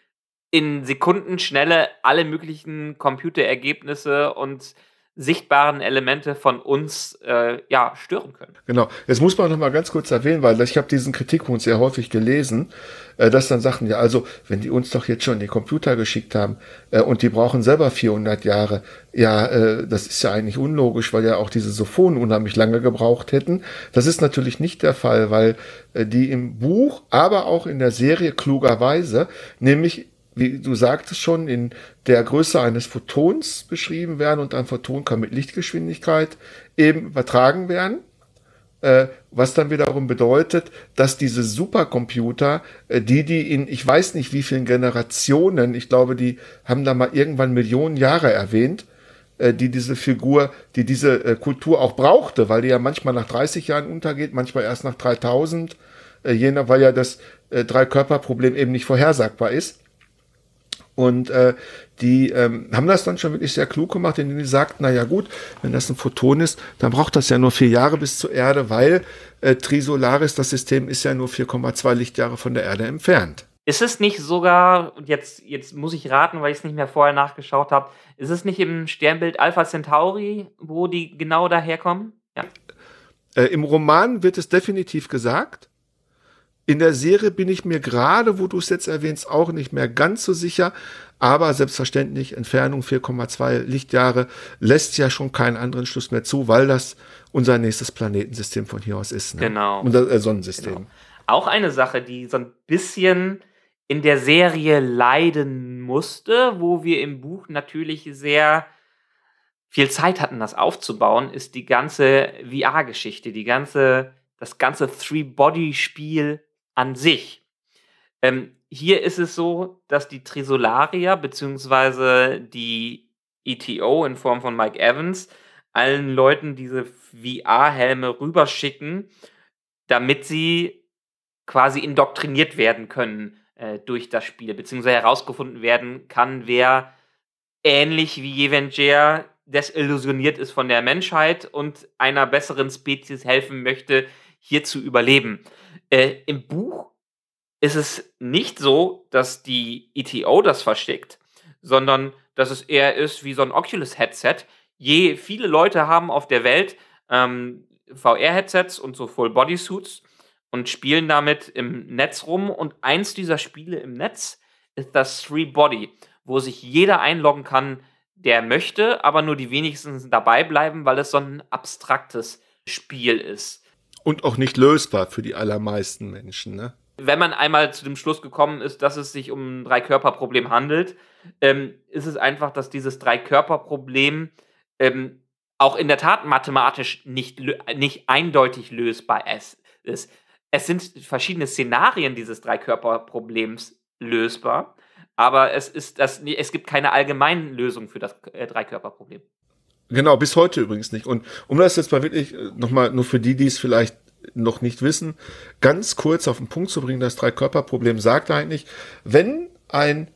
in Sekundenschnelle alle möglichen Computerergebnisse und sichtbaren Elemente von uns äh, ja, stören können. Genau. Jetzt muss man noch mal ganz kurz erwähnen, weil ich habe diesen Kritikpunkt sehr häufig gelesen, äh, dass dann Sachen ja, also, wenn die uns doch jetzt schon den Computer geschickt haben äh, und die brauchen selber 400 Jahre, ja, äh, das ist ja eigentlich unlogisch, weil ja auch diese Sophonen unheimlich lange gebraucht hätten. Das ist natürlich nicht der Fall, weil äh, die im Buch, aber auch in der Serie klugerweise nämlich wie du sagtest schon, in der Größe eines Photons beschrieben werden und ein Photon kann mit Lichtgeschwindigkeit eben übertragen werden. Äh, was dann wiederum bedeutet, dass diese Supercomputer, äh, die die in ich weiß nicht wie vielen Generationen, ich glaube, die haben da mal irgendwann Millionen Jahre erwähnt, äh, die diese Figur, die diese äh, Kultur auch brauchte, weil die ja manchmal nach 30 Jahren untergeht, manchmal erst nach 3000, äh, jener, weil ja das äh, Dreikörperproblem eben nicht vorhersagbar ist. Und äh, die ähm, haben das dann schon wirklich sehr klug gemacht, indem sie sagten, na ja gut, wenn das ein Photon ist, dann braucht das ja nur vier Jahre bis zur Erde, weil äh, Trisolaris, das System, ist ja nur 4,2 Lichtjahre von der Erde entfernt. Ist es nicht sogar, jetzt, jetzt muss ich raten, weil ich es nicht mehr vorher nachgeschaut habe, ist es nicht im Sternbild Alpha Centauri, wo die genau daherkommen? Ja. Äh, Im Roman wird es definitiv gesagt. In der Serie bin ich mir gerade, wo du es jetzt erwähnst, auch nicht mehr ganz so sicher. Aber selbstverständlich, Entfernung 4,2 Lichtjahre lässt ja schon keinen anderen Schluss mehr zu, weil das unser nächstes Planetensystem von hier aus ist. Ne? Genau. Unser äh, Sonnensystem. Genau. Auch eine Sache, die so ein bisschen in der Serie leiden musste, wo wir im Buch natürlich sehr viel Zeit hatten, das aufzubauen, ist die ganze VR-Geschichte, die ganze, das ganze Three-Body-Spiel an sich. Ähm, hier ist es so, dass die Trisolarier bzw. die ETO in Form von Mike Evans allen Leuten diese VR-Helme rüberschicken, damit sie quasi indoktriniert werden können äh, durch das Spiel, beziehungsweise herausgefunden werden kann, wer ähnlich wie Evanger desillusioniert ist von der Menschheit und einer besseren Spezies helfen möchte, hier zu überleben. Äh, Im Buch ist es nicht so, dass die ETO das versteckt, sondern dass es eher ist wie so ein Oculus-Headset. Je viele Leute haben auf der Welt ähm, VR-Headsets und so Full-Body-Suits und spielen damit im Netz rum. Und eins dieser Spiele im Netz ist das Three Body, wo sich jeder einloggen kann, der möchte, aber nur die wenigsten dabei bleiben, weil es so ein abstraktes Spiel ist und auch nicht lösbar für die allermeisten Menschen. Ne? Wenn man einmal zu dem Schluss gekommen ist, dass es sich um ein Drei-Körper-Problem handelt, ähm, ist es einfach, dass dieses Drei-Körper-Problem ähm, auch in der Tat mathematisch nicht, nicht eindeutig lösbar ist. Es sind verschiedene Szenarien dieses Dreikörperproblems lösbar, aber es, ist das, es gibt keine allgemeine Lösung für das äh, Dreikörperproblem. Genau, bis heute übrigens nicht. Und um das jetzt mal wirklich äh, nochmal, nur für die, die es vielleicht noch nicht wissen, ganz kurz auf den Punkt zu bringen, das Drei-Körper-Problem sagt eigentlich, wenn ein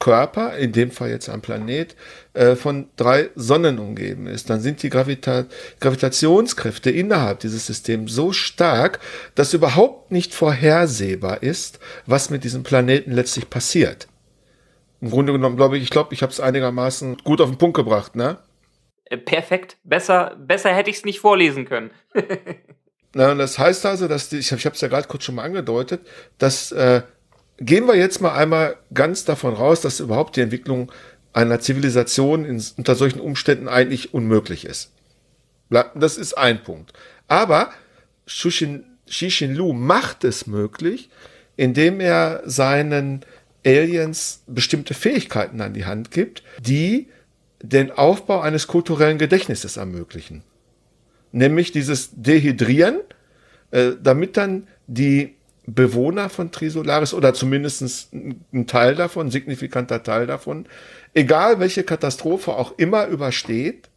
Körper, in dem Fall jetzt ein Planet, äh, von drei Sonnen umgeben ist, dann sind die Gravita Gravitationskräfte innerhalb dieses Systems so stark, dass überhaupt nicht vorhersehbar ist, was mit diesem Planeten letztlich passiert. Im Grunde genommen glaube ich, ich glaube, ich habe es einigermaßen gut auf den Punkt gebracht, ne? Äh, perfekt. Besser, besser hätte ich es nicht vorlesen können. Na, und das heißt also, dass die, ich habe es ja gerade kurz schon mal angedeutet, dass äh, gehen wir jetzt mal einmal ganz davon raus, dass überhaupt die Entwicklung einer Zivilisation in, unter solchen Umständen eigentlich unmöglich ist. Das ist ein Punkt. Aber Shushin, Shishin Lu macht es möglich, indem er seinen Aliens bestimmte Fähigkeiten an die Hand gibt, die den Aufbau eines kulturellen Gedächtnisses ermöglichen. Nämlich dieses Dehydrieren, äh, damit dann die Bewohner von Trisolaris oder zumindest ein Teil davon, ein signifikanter Teil davon, egal welche Katastrophe auch immer übersteht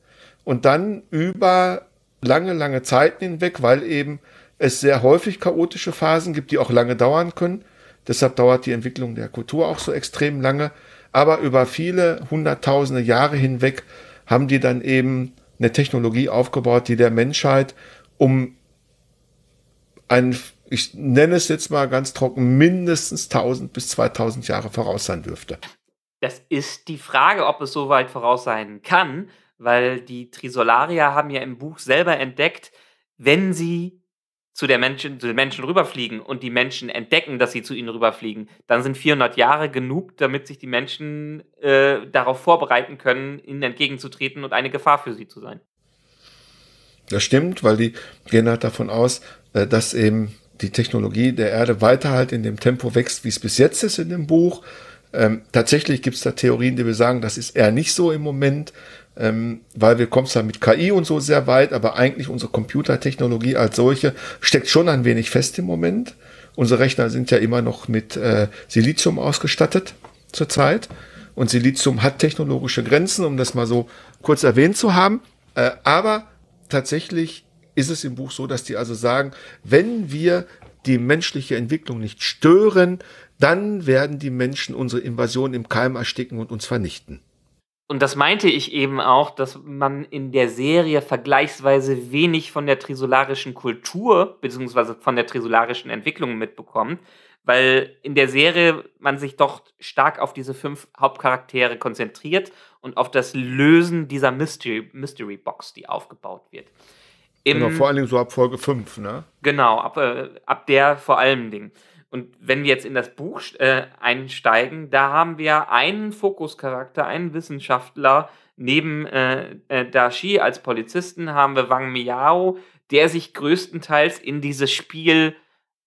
und dann über lange, lange Zeiten hinweg, weil eben es sehr häufig chaotische Phasen gibt, die auch lange dauern können. Deshalb dauert die Entwicklung der Kultur auch so extrem lange, aber über viele hunderttausende Jahre hinweg haben die dann eben eine Technologie aufgebaut, die der Menschheit um einen, ich nenne es jetzt mal ganz trocken, mindestens 1000 bis 2000 Jahre voraus sein dürfte. Das ist die Frage, ob es so weit voraus sein kann, weil die Trisolarier haben ja im Buch selber entdeckt, wenn sie zu, der Menschen, zu den Menschen rüberfliegen und die Menschen entdecken, dass sie zu ihnen rüberfliegen, dann sind 400 Jahre genug, damit sich die Menschen äh, darauf vorbereiten können, ihnen entgegenzutreten und eine Gefahr für sie zu sein. Das stimmt, weil die gehen halt davon aus, äh, dass eben die Technologie der Erde weiter halt in dem Tempo wächst, wie es bis jetzt ist in dem Buch. Ähm, tatsächlich gibt es da Theorien, die wir sagen, das ist eher nicht so im Moment, ähm, weil wir kommen zwar mit KI und so sehr weit, aber eigentlich unsere Computertechnologie als solche steckt schon ein wenig fest im Moment. Unsere Rechner sind ja immer noch mit äh, Silizium ausgestattet zurzeit. Und Silizium hat technologische Grenzen, um das mal so kurz erwähnt zu haben. Äh, aber tatsächlich ist es im Buch so, dass die also sagen, wenn wir die menschliche Entwicklung nicht stören, dann werden die Menschen unsere Invasion im Keim ersticken und uns vernichten und das meinte ich eben auch, dass man in der Serie vergleichsweise wenig von der trisolarischen Kultur bzw. von der trisolarischen Entwicklung mitbekommt, weil in der Serie man sich doch stark auf diese fünf Hauptcharaktere konzentriert und auf das Lösen dieser Mystery, Mystery Box, die aufgebaut wird. Genau, Im, genau, vor allem so ab Folge 5, ne? Genau, ab, äh, ab der vor allen Dingen. Und wenn wir jetzt in das Buch äh, einsteigen, da haben wir einen Fokuscharakter, einen Wissenschaftler. Neben äh, äh, Dashi als Polizisten haben wir Wang Miao, der sich größtenteils in dieses Spiel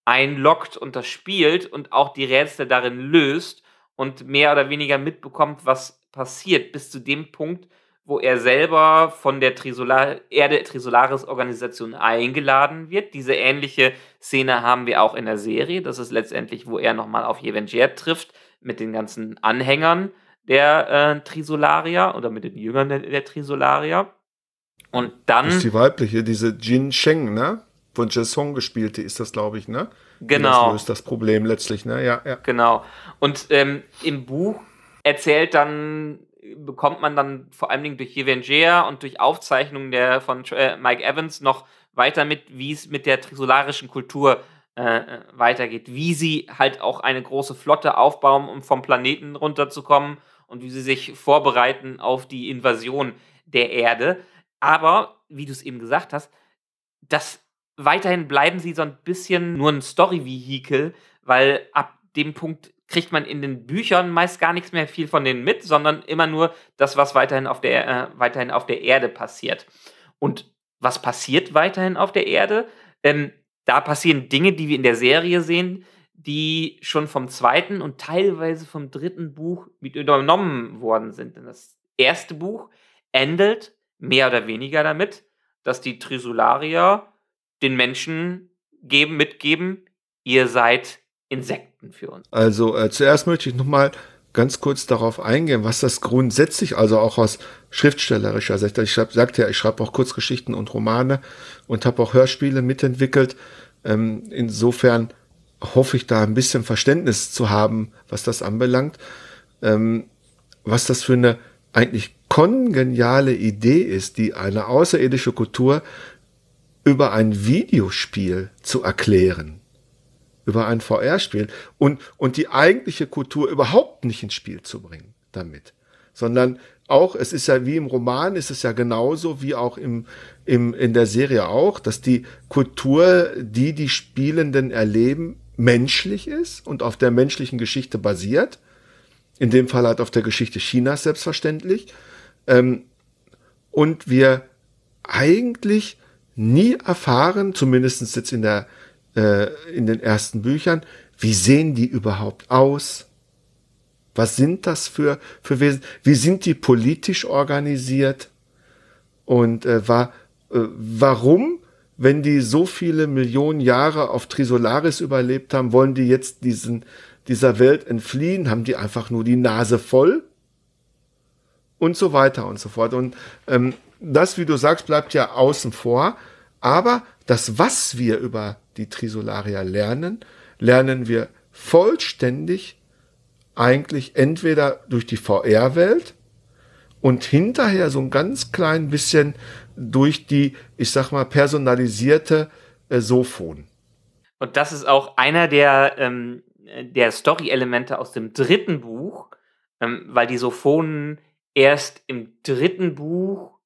einloggt und das spielt und auch die Rätsel darin löst und mehr oder weniger mitbekommt, was passiert, bis zu dem Punkt, wo er selber von der Trisolar Erde Trisolaris Organisation eingeladen wird. Diese ähnliche Szene haben wir auch in der Serie. Das ist letztendlich, wo er nochmal auf Jevengier trifft mit den ganzen Anhängern der äh, Trisolarier oder mit den Jüngern der, der Trisolarier. Und dann. Das ist die weibliche, diese Jin Sheng, ne? Von Jason gespielte ist das, glaube ich, ne? Genau. Das löst das Problem letztlich, ne? Ja, ja. Genau. Und ähm, im Buch erzählt dann bekommt man dann vor allen Dingen durch Jevengea und durch Aufzeichnungen der, von äh, Mike Evans noch weiter mit, wie es mit der trisolarischen Kultur äh, äh, weitergeht, wie sie halt auch eine große Flotte aufbauen, um vom Planeten runterzukommen und wie sie sich vorbereiten auf die Invasion der Erde. Aber, wie du es eben gesagt hast, das weiterhin bleiben sie so ein bisschen nur ein Story-Vehikel, weil ab dem Punkt kriegt man in den Büchern meist gar nichts mehr viel von denen mit, sondern immer nur das, was weiterhin auf der, äh, weiterhin auf der Erde passiert. Und was passiert weiterhin auf der Erde? Ähm, da passieren Dinge, die wir in der Serie sehen, die schon vom zweiten und teilweise vom dritten Buch mit übernommen worden sind. Denn das erste Buch endet mehr oder weniger damit, dass die Trisularier den Menschen geben, mitgeben, ihr seid Insekten. Punkten für uns. Also äh, zuerst möchte ich nochmal ganz kurz darauf eingehen, was das grundsätzlich, also auch aus schriftstellerischer Sicht, ich schreib, sagte ja, ich schreibe auch Kurzgeschichten und Romane und habe auch Hörspiele mitentwickelt. Ähm, insofern hoffe ich da ein bisschen Verständnis zu haben, was das anbelangt, ähm, was das für eine eigentlich kongeniale Idee ist, die eine außerirdische Kultur über ein Videospiel zu erklären über ein VR-Spiel und, und die eigentliche Kultur überhaupt nicht ins Spiel zu bringen damit, sondern auch, es ist ja wie im Roman, ist es ja genauso wie auch im, im, in der Serie auch, dass die Kultur, die die Spielenden erleben, menschlich ist und auf der menschlichen Geschichte basiert. In dem Fall halt auf der Geschichte Chinas selbstverständlich. Ähm, und wir eigentlich nie erfahren, zumindest jetzt in der äh, in den ersten Büchern. Wie sehen die überhaupt aus? Was sind das für, für Wesen? Wie sind die politisch organisiert? Und äh, war, äh, warum, wenn die so viele Millionen Jahre auf Trisolaris überlebt haben, wollen die jetzt diesen, dieser Welt entfliehen? Haben die einfach nur die Nase voll? Und so weiter und so fort. Und ähm, das, wie du sagst, bleibt ja außen vor. Aber das, was wir über die Trisolaria lernen, lernen wir vollständig eigentlich entweder durch die VR-Welt und hinterher so ein ganz klein bisschen durch die, ich sag mal, personalisierte äh, Sophon. Und das ist auch einer der, ähm, der Story-Elemente aus dem dritten Buch, ähm, weil die Sophonen erst im dritten Buch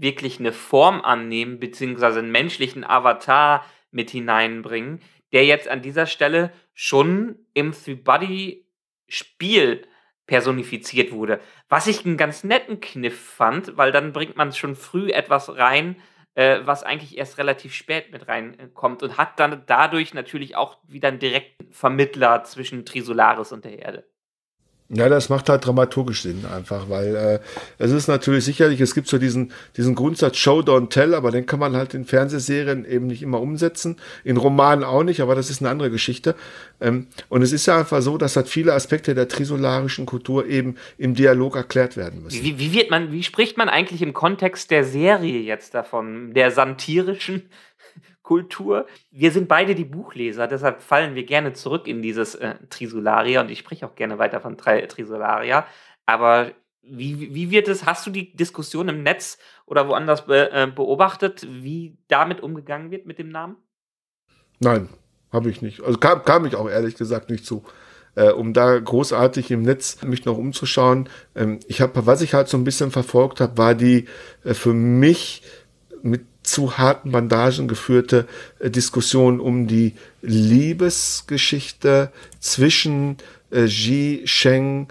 wirklich eine Form annehmen, beziehungsweise einen menschlichen Avatar mit hineinbringen, der jetzt an dieser Stelle schon im Three-Body-Spiel personifiziert wurde. Was ich einen ganz netten Kniff fand, weil dann bringt man schon früh etwas rein, äh, was eigentlich erst relativ spät mit reinkommt äh, und hat dann dadurch natürlich auch wieder einen direkten Vermittler zwischen Trisolaris und der Erde. Ja, das macht halt dramaturgisch Sinn einfach, weil äh, es ist natürlich sicherlich, es gibt so diesen, diesen Grundsatz Show, don't tell, aber den kann man halt in Fernsehserien eben nicht immer umsetzen, in Romanen auch nicht, aber das ist eine andere Geschichte. Ähm, und es ist ja einfach so, dass halt viele Aspekte der trisolarischen Kultur eben im Dialog erklärt werden müssen. Wie, wie, wird man, wie spricht man eigentlich im Kontext der Serie jetzt davon, der santirischen? Kultur. Wir sind beide die Buchleser, deshalb fallen wir gerne zurück in dieses äh, Trisolaria und ich spreche auch gerne weiter von Tri Trisolaria. Aber wie, wie wird es, hast du die Diskussion im Netz oder woanders be, äh, beobachtet, wie damit umgegangen wird mit dem Namen? Nein, habe ich nicht. Also kam, kam ich auch ehrlich gesagt nicht zu. Äh, um da großartig im Netz mich noch umzuschauen. Ähm, ich habe, was ich halt so ein bisschen verfolgt habe, war die äh, für mich mit zu harten Bandagen geführte äh, Diskussion um die Liebesgeschichte zwischen äh, Ji Sheng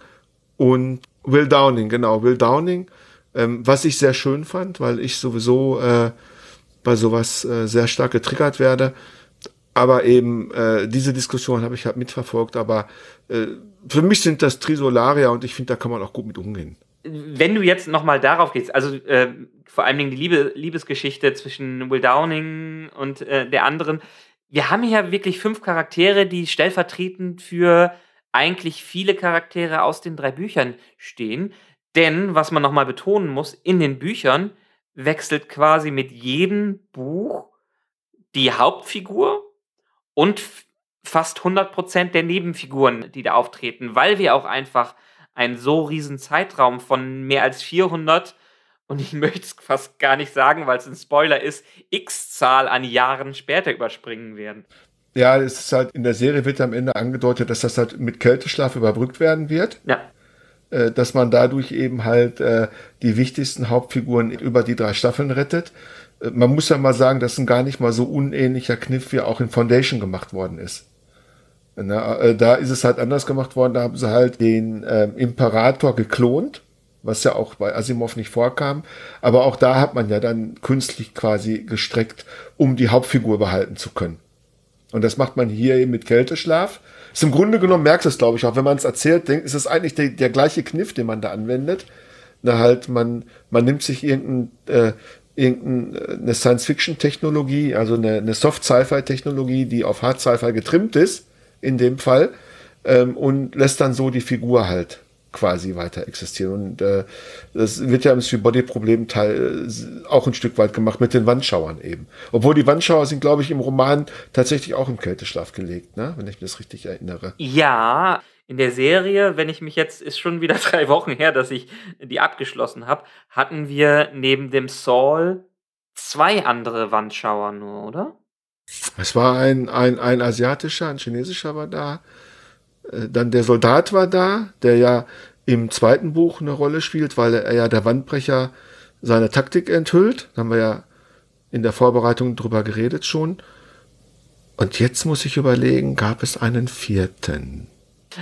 und Will Downing, genau, Will Downing, ähm, was ich sehr schön fand, weil ich sowieso äh, bei sowas äh, sehr stark getriggert werde. Aber eben äh, diese Diskussion habe ich halt mitverfolgt, aber äh, für mich sind das Trisolarier und ich finde, da kann man auch gut mit umgehen. Wenn du jetzt nochmal darauf gehst, also äh, vor allen Dingen die Liebe, Liebesgeschichte zwischen Will Downing und äh, der anderen. Wir haben hier wirklich fünf Charaktere, die stellvertretend für eigentlich viele Charaktere aus den drei Büchern stehen. Denn, was man nochmal betonen muss, in den Büchern wechselt quasi mit jedem Buch die Hauptfigur und fast 100% der Nebenfiguren, die da auftreten, weil wir auch einfach einen so riesen Zeitraum von mehr als 400 und ich möchte es fast gar nicht sagen, weil es ein Spoiler ist, X-Zahl an Jahren später überspringen werden. Ja, es ist halt, in der Serie wird am Ende angedeutet, dass das halt mit Kälteschlaf überbrückt werden wird. Ja. Äh, dass man dadurch eben halt äh, die wichtigsten Hauptfiguren über die drei Staffeln rettet. Äh, man muss ja mal sagen, dass ein gar nicht mal so unähnlicher Kniff wie auch in Foundation gemacht worden ist. Äh, da ist es halt anders gemacht worden, da haben sie halt den ähm, Imperator geklont was ja auch bei Asimov nicht vorkam. Aber auch da hat man ja dann künstlich quasi gestreckt, um die Hauptfigur behalten zu können. Und das macht man hier eben mit Kälteschlaf. Ist im Grunde genommen, merkst du es, glaube ich, auch wenn man es erzählt, denkt, ist es eigentlich der, der, gleiche Kniff, den man da anwendet. Na halt, man, man nimmt sich irgendein, äh, irgendeine äh, Science-Fiction-Technologie, also eine, eine Soft-Sci-Fi-Technologie, die auf Hard-Sci-Fi getrimmt ist, in dem Fall, ähm, und lässt dann so die Figur halt quasi weiter existieren. Und äh, das wird ja im Street-Body-Problem teil äh, auch ein Stück weit gemacht mit den Wandschauern eben. Obwohl die Wandschauer sind, glaube ich, im Roman tatsächlich auch im Kälteschlaf gelegt, ne? wenn ich mir das richtig erinnere. Ja, in der Serie, wenn ich mich jetzt, ist schon wieder drei Wochen her, dass ich die abgeschlossen habe, hatten wir neben dem Saul zwei andere Wandschauer nur, oder? Es war ein, ein, ein asiatischer, ein chinesischer war da äh, dann der Soldat war da, der ja im zweiten Buch eine Rolle spielt, weil er ja der Wandbrecher seine Taktik enthüllt. Da haben wir ja in der Vorbereitung drüber geredet schon. Und jetzt muss ich überlegen, gab es einen vierten?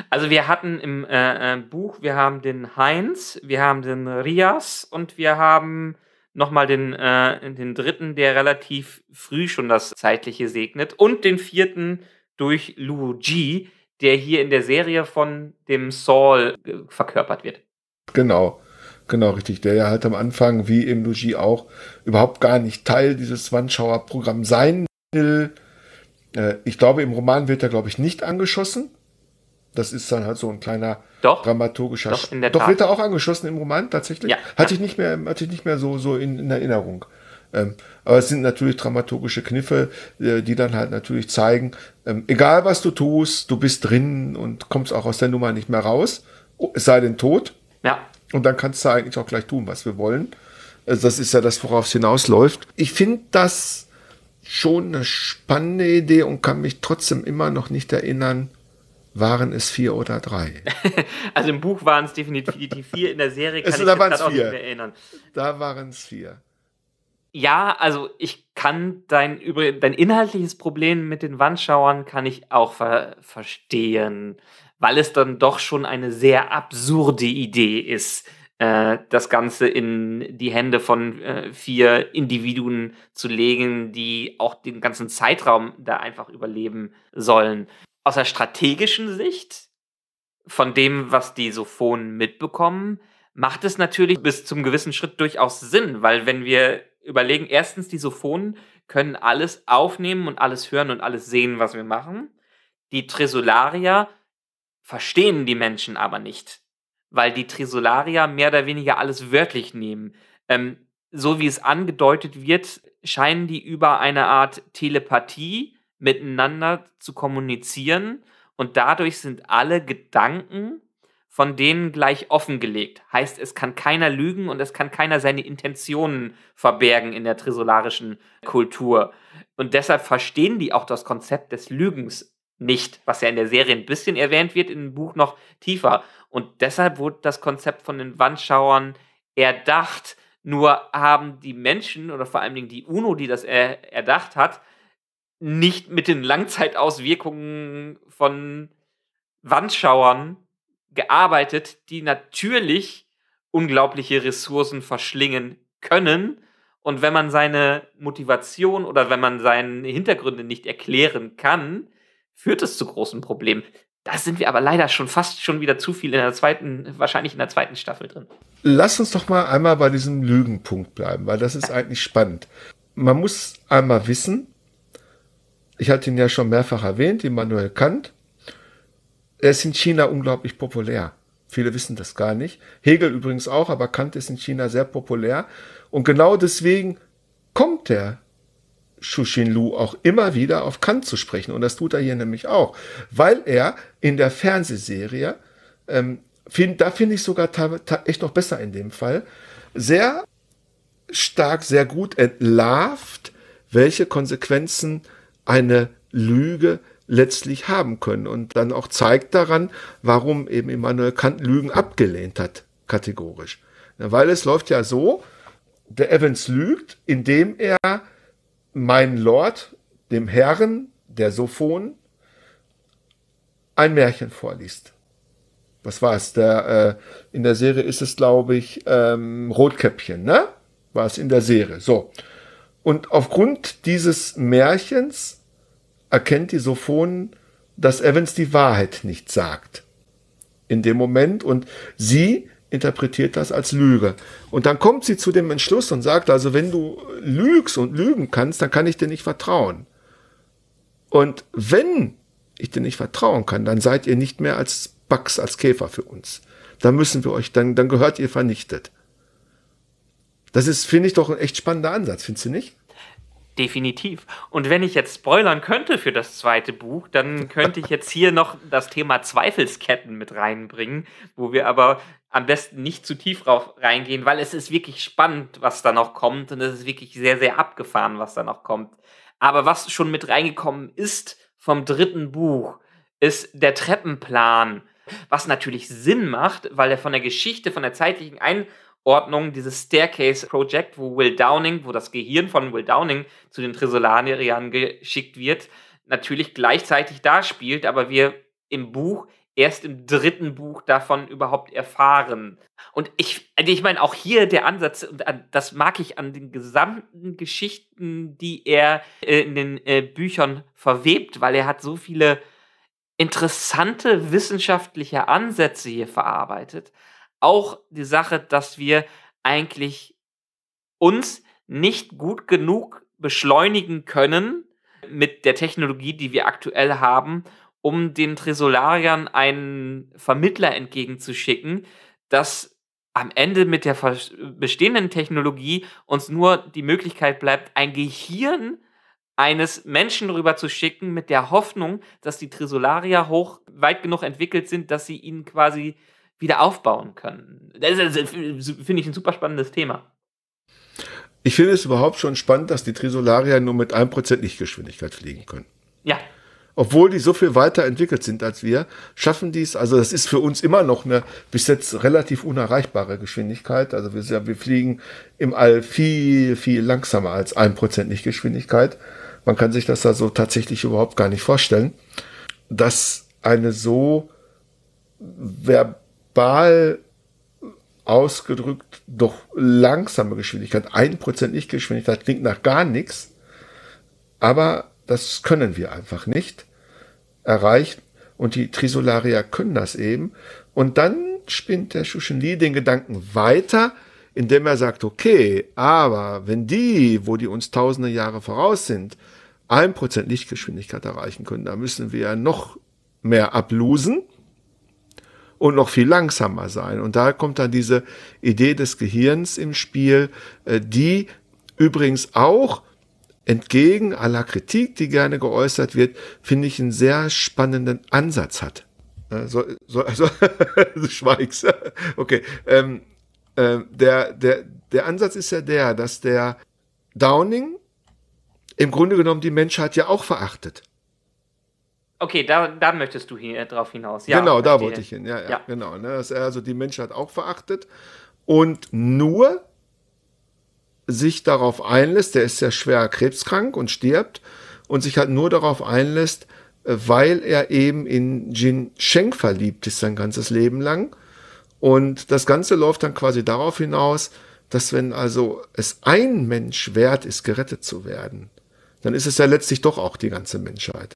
Also wir hatten im äh, äh, Buch, wir haben den Heinz, wir haben den Rias und wir haben nochmal den, äh, den dritten, der relativ früh schon das Zeitliche segnet und den vierten durch Luo Ji, der hier in der Serie von dem Saul äh, verkörpert wird. Genau. Genau, richtig. Der ja halt am Anfang, wie im Logie auch, überhaupt gar nicht Teil dieses one programms sein will. Äh, ich glaube, im Roman wird er, glaube ich, nicht angeschossen. Das ist dann halt so ein kleiner doch, dramaturgischer Doch, in der doch Tat. wird er auch angeschossen im Roman, tatsächlich. Ja. Hatte ich nicht mehr, hatte ich nicht mehr so, so in, in Erinnerung. Ähm, aber es sind natürlich dramaturgische Kniffe, äh, die dann halt natürlich zeigen, ähm, egal was du tust, du bist drin und kommst auch aus der Nummer nicht mehr raus, oh, es sei denn tot. Ja. Und dann kannst du eigentlich auch gleich tun, was wir wollen. Also das ist ja das, worauf es hinausläuft. Ich finde das schon eine spannende Idee und kann mich trotzdem immer noch nicht erinnern, waren es vier oder drei? also im Buch waren es definitiv vier, in der Serie also kann also ich mich auch nicht erinnern. Da waren es vier ja, also ich kann dein, dein inhaltliches Problem mit den Wandschauern kann ich auch ver verstehen, weil es dann doch schon eine sehr absurde Idee ist, äh, das Ganze in die Hände von äh, vier Individuen zu legen, die auch den ganzen Zeitraum da einfach überleben sollen. Aus der strategischen Sicht, von dem, was die Sophonen mitbekommen, macht es natürlich bis zum gewissen Schritt durchaus Sinn, weil wenn wir überlegen, erstens, die Sophonen können alles aufnehmen und alles hören und alles sehen, was wir machen. Die Tresolarier verstehen die Menschen aber nicht, weil die Tresolarier mehr oder weniger alles wörtlich nehmen. Ähm, so wie es angedeutet wird, scheinen die über eine Art Telepathie miteinander zu kommunizieren und dadurch sind alle Gedanken von denen gleich offengelegt. Heißt, es kann keiner lügen und es kann keiner seine Intentionen verbergen in der trisolarischen Kultur. Und deshalb verstehen die auch das Konzept des Lügens nicht, was ja in der Serie ein bisschen erwähnt wird, im Buch noch tiefer. Und deshalb wurde das Konzept von den Wandschauern erdacht. Nur haben die Menschen oder vor allen Dingen die UNO, die das er erdacht hat, nicht mit den Langzeitauswirkungen von Wandschauern gearbeitet, die natürlich unglaubliche Ressourcen verschlingen können. Und wenn man seine Motivation oder wenn man seine Hintergründe nicht erklären kann, führt es zu großen Problemen. Da sind wir aber leider schon fast schon wieder zu viel in der zweiten, wahrscheinlich in der zweiten Staffel drin. Lass uns doch mal einmal bei diesem Lügenpunkt bleiben, weil das ist eigentlich spannend. Man muss einmal wissen, ich hatte ihn ja schon mehrfach erwähnt, Immanuel Kant, er ist in China unglaublich populär. Viele wissen das gar nicht. Hegel übrigens auch, aber Kant ist in China sehr populär. Und genau deswegen kommt der Shushin Lu auch immer wieder auf Kant zu sprechen. Und das tut er hier nämlich auch, weil er in der Fernsehserie, ähm, find, da finde ich sogar echt noch besser in dem Fall, sehr stark, sehr gut entlarvt, welche Konsequenzen eine Lüge letztlich haben können und dann auch zeigt daran, warum eben Immanuel Kant Lügen abgelehnt hat, kategorisch. Ja, weil es läuft ja so, der Evans lügt, indem er meinen Lord, dem Herren der Sophon, ein Märchen vorliest. Was war es? Der, äh, in der Serie ist es, glaube ich, ähm, Rotkäppchen, ne? War es in der Serie. So. Und aufgrund dieses Märchens erkennt die Sophon, dass Evans die Wahrheit nicht sagt. In dem Moment und sie interpretiert das als Lüge. Und dann kommt sie zu dem Entschluss und sagt, also wenn du lügst und lügen kannst, dann kann ich dir nicht vertrauen. Und wenn ich dir nicht vertrauen kann, dann seid ihr nicht mehr als Bugs, als Käfer für uns. Dann müssen wir euch, dann, dann gehört ihr vernichtet. Das ist, finde ich, doch ein echt spannender Ansatz, findest du nicht? Definitiv. Und wenn ich jetzt spoilern könnte für das zweite Buch, dann könnte ich jetzt hier noch das Thema Zweifelsketten mit reinbringen, wo wir aber am besten nicht zu tief drauf reingehen, weil es ist wirklich spannend, was da noch kommt und es ist wirklich sehr, sehr abgefahren, was da noch kommt. Aber was schon mit reingekommen ist vom dritten Buch, ist der Treppenplan, was natürlich Sinn macht, weil er von der Geschichte, von der zeitlichen Ein- Ordnung, dieses Staircase Project, wo Will Downing, wo das Gehirn von Will Downing zu den Trisolanerianern geschickt wird, natürlich gleichzeitig da spielt, aber wir im Buch erst im dritten Buch davon überhaupt erfahren. Und ich, also ich meine, auch hier der Ansatz, und das mag ich an den gesamten Geschichten, die er äh, in den äh, Büchern verwebt, weil er hat so viele interessante wissenschaftliche Ansätze hier verarbeitet auch die Sache, dass wir eigentlich uns nicht gut genug beschleunigen können mit der Technologie, die wir aktuell haben, um den Tresolariern einen Vermittler entgegenzuschicken, dass am Ende mit der bestehenden Technologie uns nur die Möglichkeit bleibt, ein Gehirn eines Menschen rüberzuschicken, mit der Hoffnung, dass die Trisolarier hoch weit genug entwickelt sind, dass sie ihnen quasi wieder aufbauen können. Das, das, finde ich ein super spannendes Thema. Ich finde es überhaupt schon spannend, dass die Trisolaria nur mit 1% Lichtgeschwindigkeit fliegen können. Ja. Obwohl die so viel weiter entwickelt sind als wir, schaffen die es, also das ist für uns immer noch eine bis jetzt relativ unerreichbare Geschwindigkeit. Also wir, wir fliegen im All viel, viel langsamer als 1% Lichtgeschwindigkeit. Man kann sich das da so tatsächlich überhaupt gar nicht vorstellen, dass eine so wer verbal ausgedrückt doch langsame Geschwindigkeit. 1% Lichtgeschwindigkeit klingt nach gar nichts, aber das können wir einfach nicht erreichen. Und die Trisolaria können das eben. Und dann spinnt der Shushin Li den Gedanken weiter, indem er sagt, okay, aber wenn die, wo die uns tausende Jahre voraus sind, 1% Lichtgeschwindigkeit erreichen können, da müssen wir ja noch mehr ablusen und noch viel langsamer sein. Und da kommt dann diese Idee des Gehirns im Spiel, äh, die übrigens auch entgegen aller Kritik, die gerne geäußert wird, finde ich einen sehr spannenden Ansatz hat. Äh, so, so, also, du schweigst. Okay. Ähm, äh, der, der, der Ansatz ist ja der, dass der Downing im Grunde genommen die Menschheit ja auch verachtet. Okay, da, da möchtest du hier äh, drauf hinaus. Ja, genau, da wollte ich hin. Ja, ja, ja. genau. Ne, dass er also die Menschheit auch verachtet und nur sich darauf einlässt, der ist ja schwer krebskrank und stirbt und sich halt nur darauf einlässt, äh, weil er eben in Jin Sheng verliebt ist sein ganzes Leben lang. Und das Ganze läuft dann quasi darauf hinaus, dass wenn also es ein Mensch wert ist, gerettet zu werden, dann ist es ja letztlich doch auch die ganze Menschheit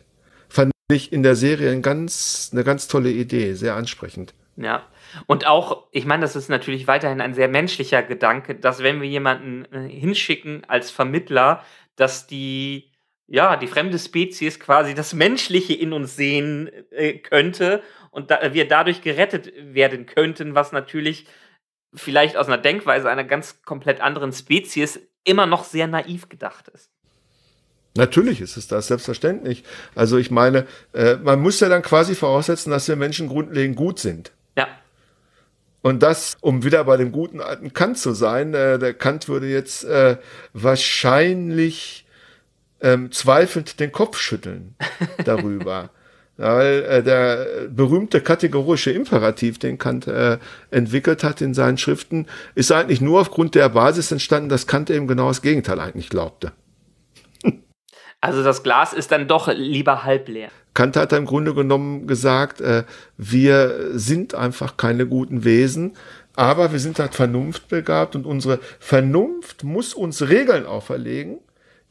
ich in der Serie ein ganz, eine ganz tolle Idee, sehr ansprechend. Ja. Und auch, ich meine, das ist natürlich weiterhin ein sehr menschlicher Gedanke, dass wenn wir jemanden äh, hinschicken als Vermittler, dass die, ja, die fremde Spezies quasi das Menschliche in uns sehen äh, könnte und da, wir dadurch gerettet werden könnten, was natürlich vielleicht aus einer Denkweise einer ganz komplett anderen Spezies immer noch sehr naiv gedacht ist. Natürlich ist es das, selbstverständlich. Also ich meine, äh, man muss ja dann quasi voraussetzen, dass wir Menschen grundlegend gut sind. Ja. Und das, um wieder bei dem guten alten Kant zu sein, äh, der Kant würde jetzt äh, wahrscheinlich ähm, zweifelnd den Kopf schütteln darüber. Weil äh, der berühmte kategorische Imperativ, den Kant äh, entwickelt hat in seinen Schriften, ist eigentlich nur aufgrund der Basis entstanden, dass Kant eben genau das Gegenteil eigentlich glaubte. Also das Glas ist dann doch lieber halb leer. Kant hat im Grunde genommen gesagt, äh, wir sind einfach keine guten Wesen, aber wir sind halt vernunftbegabt und unsere Vernunft muss uns Regeln auferlegen,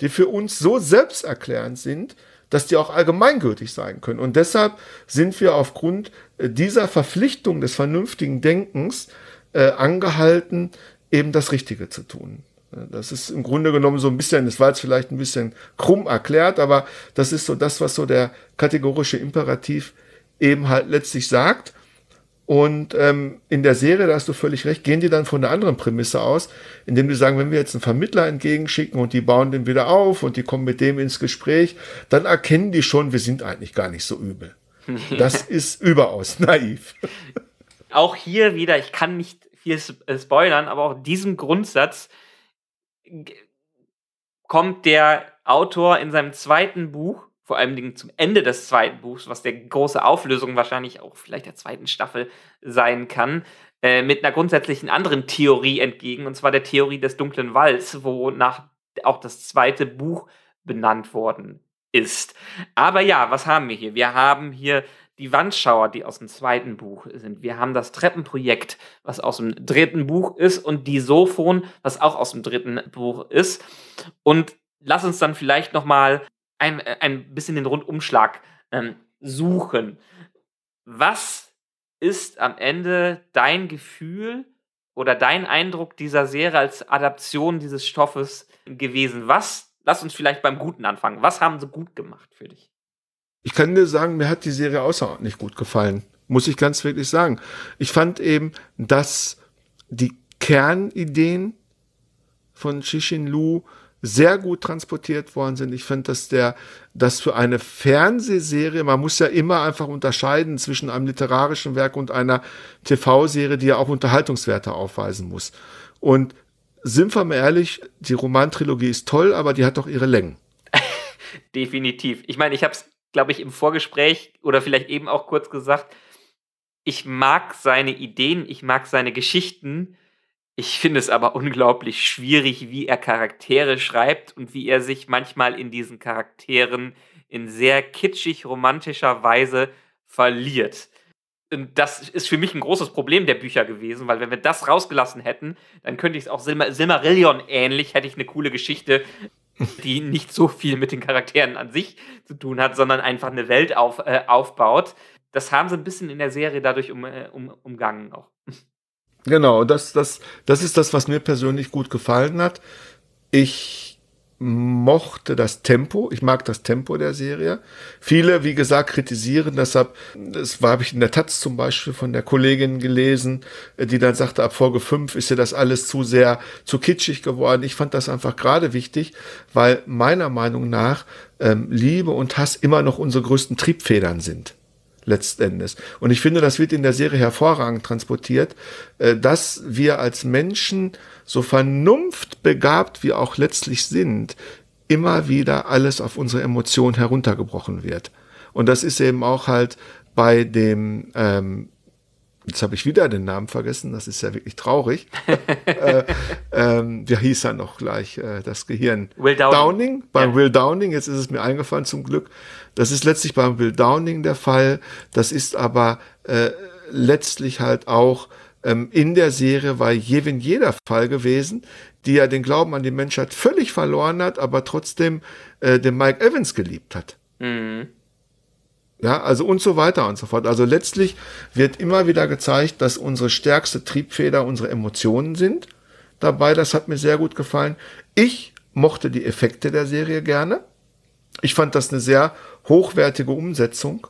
die für uns so selbsterklärend sind, dass die auch allgemeingültig sein können. Und deshalb sind wir aufgrund äh, dieser Verpflichtung des vernünftigen Denkens äh, angehalten, eben das Richtige zu tun. Das ist im Grunde genommen so ein bisschen, das war jetzt vielleicht ein bisschen krumm erklärt, aber das ist so das, was so der kategorische Imperativ eben halt letztlich sagt. Und ähm, in der Serie, da hast du völlig recht, gehen die dann von einer anderen Prämisse aus, indem die sagen, wenn wir jetzt einen Vermittler entgegenschicken und die bauen den wieder auf und die kommen mit dem ins Gespräch, dann erkennen die schon, wir sind eigentlich gar nicht so übel. Das ist überaus naiv. Auch hier wieder, ich kann nicht viel äh, spoilern, aber auch diesem Grundsatz kommt der Autor in seinem zweiten Buch, vor allen Dingen zum Ende des zweiten Buchs, was der große Auflösung wahrscheinlich auch vielleicht der zweiten Staffel sein kann, äh, mit einer grundsätzlichen anderen Theorie entgegen, und zwar der Theorie des dunklen Walls, wonach auch das zweite Buch benannt worden ist. Aber ja, was haben wir hier? Wir haben hier die Wandschauer, die aus dem zweiten Buch sind. Wir haben das Treppenprojekt, was aus dem dritten Buch ist und die Sophon, was auch aus dem dritten Buch ist. Und lass uns dann vielleicht noch mal ein, äh, ein bisschen den Rundumschlag ähm, suchen. Was ist am Ende dein Gefühl oder dein Eindruck dieser Serie als Adaption dieses Stoffes gewesen? Was, lass uns vielleicht beim Guten anfangen. Was haben sie gut gemacht für dich? Ich kann dir sagen, mir hat die Serie außerordentlich gut gefallen. Muss ich ganz wirklich sagen. Ich fand eben, dass die Kernideen von Shishin Lu sehr gut transportiert worden sind. Ich finde, dass der, dass für eine Fernsehserie, man muss ja immer einfach unterscheiden zwischen einem literarischen Werk und einer TV-Serie, die ja auch Unterhaltungswerte aufweisen muss. Und sind wir mal ehrlich, die Romantrilogie ist toll, aber die hat doch ihre Längen. Definitiv. Ich meine, ich habe es glaube ich, im Vorgespräch oder vielleicht eben auch kurz gesagt, ich mag seine Ideen, ich mag seine Geschichten. Ich finde es aber unglaublich schwierig, wie er Charaktere schreibt und wie er sich manchmal in diesen Charakteren in sehr kitschig romantischer Weise verliert. Und das ist für mich ein großes Problem der Bücher gewesen, weil wenn wir das rausgelassen hätten, dann könnte ich es auch Silmarillion ähnlich, hätte ich eine coole Geschichte die nicht so viel mit den Charakteren an sich zu tun hat, sondern einfach eine Welt auf, äh, aufbaut. Das haben sie ein bisschen in der Serie dadurch um, äh, um, umgangen auch. Genau, das, das, das ist das, was mir persönlich gut gefallen hat. Ich mochte das Tempo. Ich mag das Tempo der Serie. Viele, wie gesagt, kritisieren. Deshalb, das war, habe ich in der Taz zum Beispiel von der Kollegin gelesen, äh, die dann sagte, ab Folge 5 ist ja das alles zu sehr, zu kitschig geworden. Ich fand das einfach gerade wichtig, weil meiner Meinung nach ähm, Liebe und Hass immer noch unsere größten Triebfedern sind letztendlich. Und ich finde, das wird in der Serie hervorragend transportiert, äh, dass wir als Menschen, so vernunftbegabt wie auch letztlich sind, immer wieder alles auf unsere Emotionen heruntergebrochen wird. Und das ist eben auch halt bei dem ähm, jetzt habe ich wieder den Namen vergessen, das ist ja wirklich traurig. äh, ähm, hieß er noch gleich äh, das Gehirn. Will Downing. Downing beim ja. Will Downing, jetzt ist es mir eingefallen zum Glück. Das ist letztlich beim Will Downing der Fall. Das ist aber äh, letztlich halt auch ähm, in der Serie bei Jewin jeder Fall gewesen, die ja den Glauben an die Menschheit völlig verloren hat, aber trotzdem äh, den Mike Evans geliebt hat. Mhm. Ja, also und so weiter und so fort. Also letztlich wird immer wieder gezeigt, dass unsere stärkste Triebfeder unsere Emotionen sind. Dabei, das hat mir sehr gut gefallen. Ich mochte die Effekte der Serie gerne. Ich fand das eine sehr hochwertige Umsetzung.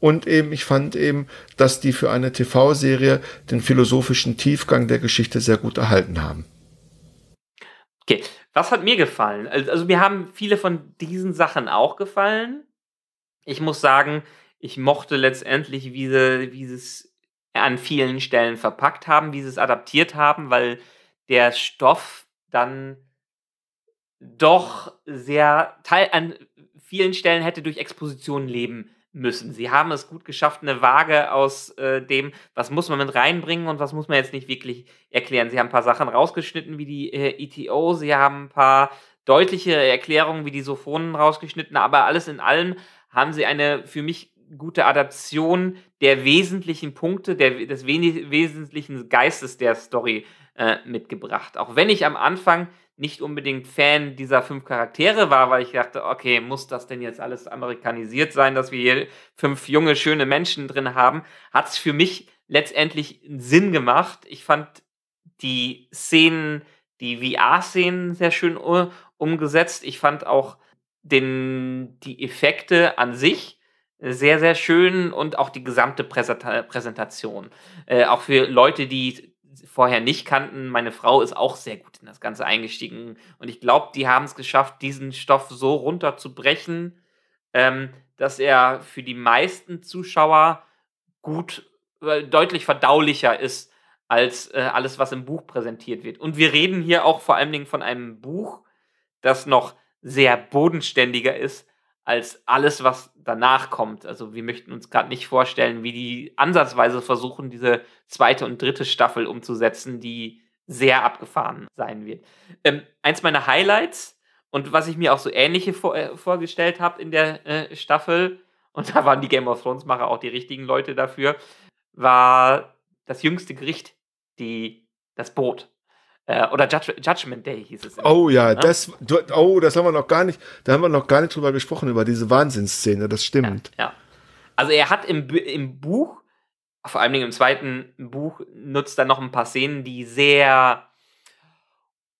Und eben, ich fand eben, dass die für eine TV-Serie den philosophischen Tiefgang der Geschichte sehr gut erhalten haben. Okay, was hat mir gefallen? Also, also mir haben viele von diesen Sachen auch gefallen ich muss sagen, ich mochte letztendlich, wie sie, wie sie es an vielen Stellen verpackt haben, wie sie es adaptiert haben, weil der Stoff dann doch sehr teil an vielen Stellen hätte durch Expositionen leben müssen. Sie haben es gut geschafft, eine Waage aus äh, dem, was muss man mit reinbringen und was muss man jetzt nicht wirklich erklären. Sie haben ein paar Sachen rausgeschnitten, wie die äh, ETO, sie haben ein paar deutliche Erklärungen, wie die Sophonen rausgeschnitten, aber alles in allem haben sie eine für mich gute Adaption der wesentlichen Punkte, der, des wesentlichen Geistes der Story äh, mitgebracht. Auch wenn ich am Anfang nicht unbedingt Fan dieser fünf Charaktere war, weil ich dachte, okay, muss das denn jetzt alles amerikanisiert sein, dass wir hier fünf junge, schöne Menschen drin haben, hat es für mich letztendlich Sinn gemacht. Ich fand die Szenen, die VR-Szenen sehr schön äh, umgesetzt. Ich fand auch den, die Effekte an sich sehr, sehr schön und auch die gesamte Präsenta Präsentation. Äh, auch für Leute, die vorher nicht kannten, meine Frau ist auch sehr gut in das Ganze eingestiegen. Und ich glaube, die haben es geschafft, diesen Stoff so runterzubrechen, ähm, dass er für die meisten Zuschauer gut, äh, deutlich verdaulicher ist als äh, alles, was im Buch präsentiert wird. Und wir reden hier auch vor allen Dingen von einem Buch, das noch sehr bodenständiger ist als alles, was danach kommt. Also wir möchten uns gerade nicht vorstellen, wie die ansatzweise versuchen, diese zweite und dritte Staffel umzusetzen, die sehr abgefahren sein wird. Ähm, eins meiner Highlights und was ich mir auch so ähnliche vor, äh, vorgestellt habe in der äh, Staffel, und da waren die Game of Thrones-Macher auch die richtigen Leute dafür, war das jüngste Gericht, die, das Boot. Äh, oder Judge, Judgment Day hieß es. Oh ja, ne? das, oh, das haben wir noch gar nicht, da haben wir noch gar nicht drüber gesprochen, über diese Wahnsinnsszene, das stimmt. Ja, ja. Also er hat im, im Buch, vor allen Dingen im zweiten Buch, nutzt er noch ein paar Szenen, die sehr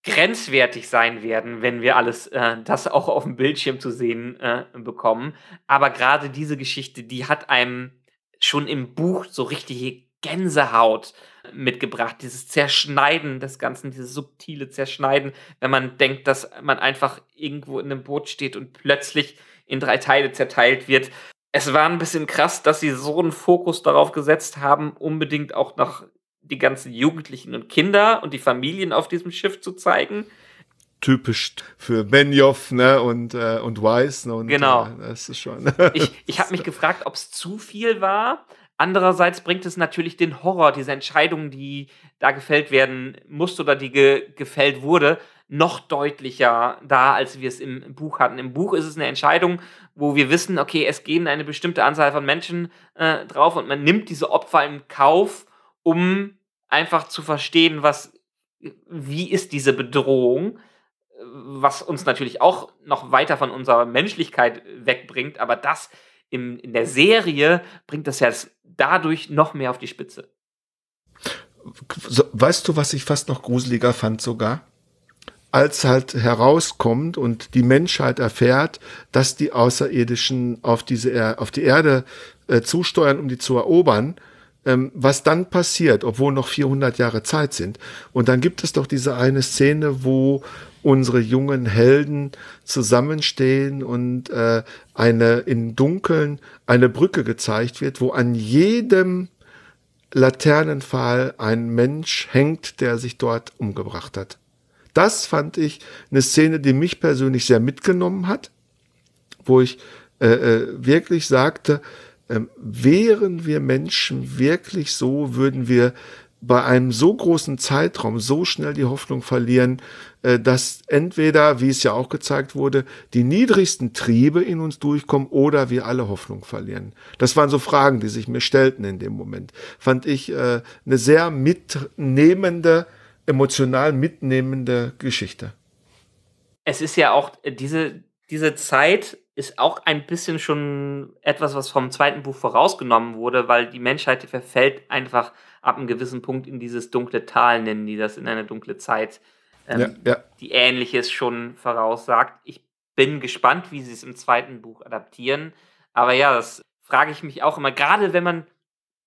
grenzwertig sein werden, wenn wir alles äh, das auch auf dem Bildschirm zu sehen äh, bekommen. Aber gerade diese Geschichte, die hat einem schon im Buch so richtige Gänsehaut mitgebracht. Dieses Zerschneiden des Ganzen, dieses subtile Zerschneiden, wenn man denkt, dass man einfach irgendwo in einem Boot steht und plötzlich in drei Teile zerteilt wird. Es war ein bisschen krass, dass sie so einen Fokus darauf gesetzt haben, unbedingt auch noch die ganzen Jugendlichen und Kinder und die Familien auf diesem Schiff zu zeigen typisch für Benjoff ne, und, äh, und Weiss. Ne, und, genau. Äh, das ist schon. ich ich habe mich gefragt, ob es zu viel war, Andererseits bringt es natürlich den Horror, diese Entscheidung, die da gefällt werden musste oder die ge gefällt wurde, noch deutlicher da, als wir es im Buch hatten. Im Buch ist es eine Entscheidung, wo wir wissen, okay, es gehen eine bestimmte Anzahl von Menschen äh, drauf und man nimmt diese Opfer in Kauf, um einfach zu verstehen, was, wie ist diese Bedrohung, was uns natürlich auch noch weiter von unserer Menschlichkeit wegbringt, aber das im, in der Serie bringt das ja das dadurch noch mehr auf die Spitze. Weißt du, was ich fast noch gruseliger fand sogar? Als halt herauskommt und die Menschheit erfährt, dass die Außerirdischen auf diese auf die Erde äh, zusteuern, um die zu erobern, ähm, was dann passiert, obwohl noch 400 Jahre Zeit sind. Und dann gibt es doch diese eine Szene, wo unsere jungen Helden zusammenstehen und äh, eine im Dunkeln eine Brücke gezeigt wird, wo an jedem Laternenpfahl ein Mensch hängt, der sich dort umgebracht hat. Das fand ich eine Szene, die mich persönlich sehr mitgenommen hat, wo ich äh, äh wirklich sagte, ähm, wären wir Menschen wirklich so, würden wir bei einem so großen Zeitraum so schnell die Hoffnung verlieren, äh, dass entweder, wie es ja auch gezeigt wurde, die niedrigsten Triebe in uns durchkommen oder wir alle Hoffnung verlieren. Das waren so Fragen, die sich mir stellten in dem Moment. Fand ich äh, eine sehr mitnehmende, emotional mitnehmende Geschichte. Es ist ja auch diese, diese Zeit ist auch ein bisschen schon etwas, was vom zweiten Buch vorausgenommen wurde, weil die Menschheit die verfällt einfach ab einem gewissen Punkt in dieses dunkle Tal, nennen die das in eine dunkle Zeit, ähm, ja, ja. die Ähnliches schon voraussagt. Ich bin gespannt, wie sie es im zweiten Buch adaptieren. Aber ja, das frage ich mich auch immer, gerade wenn man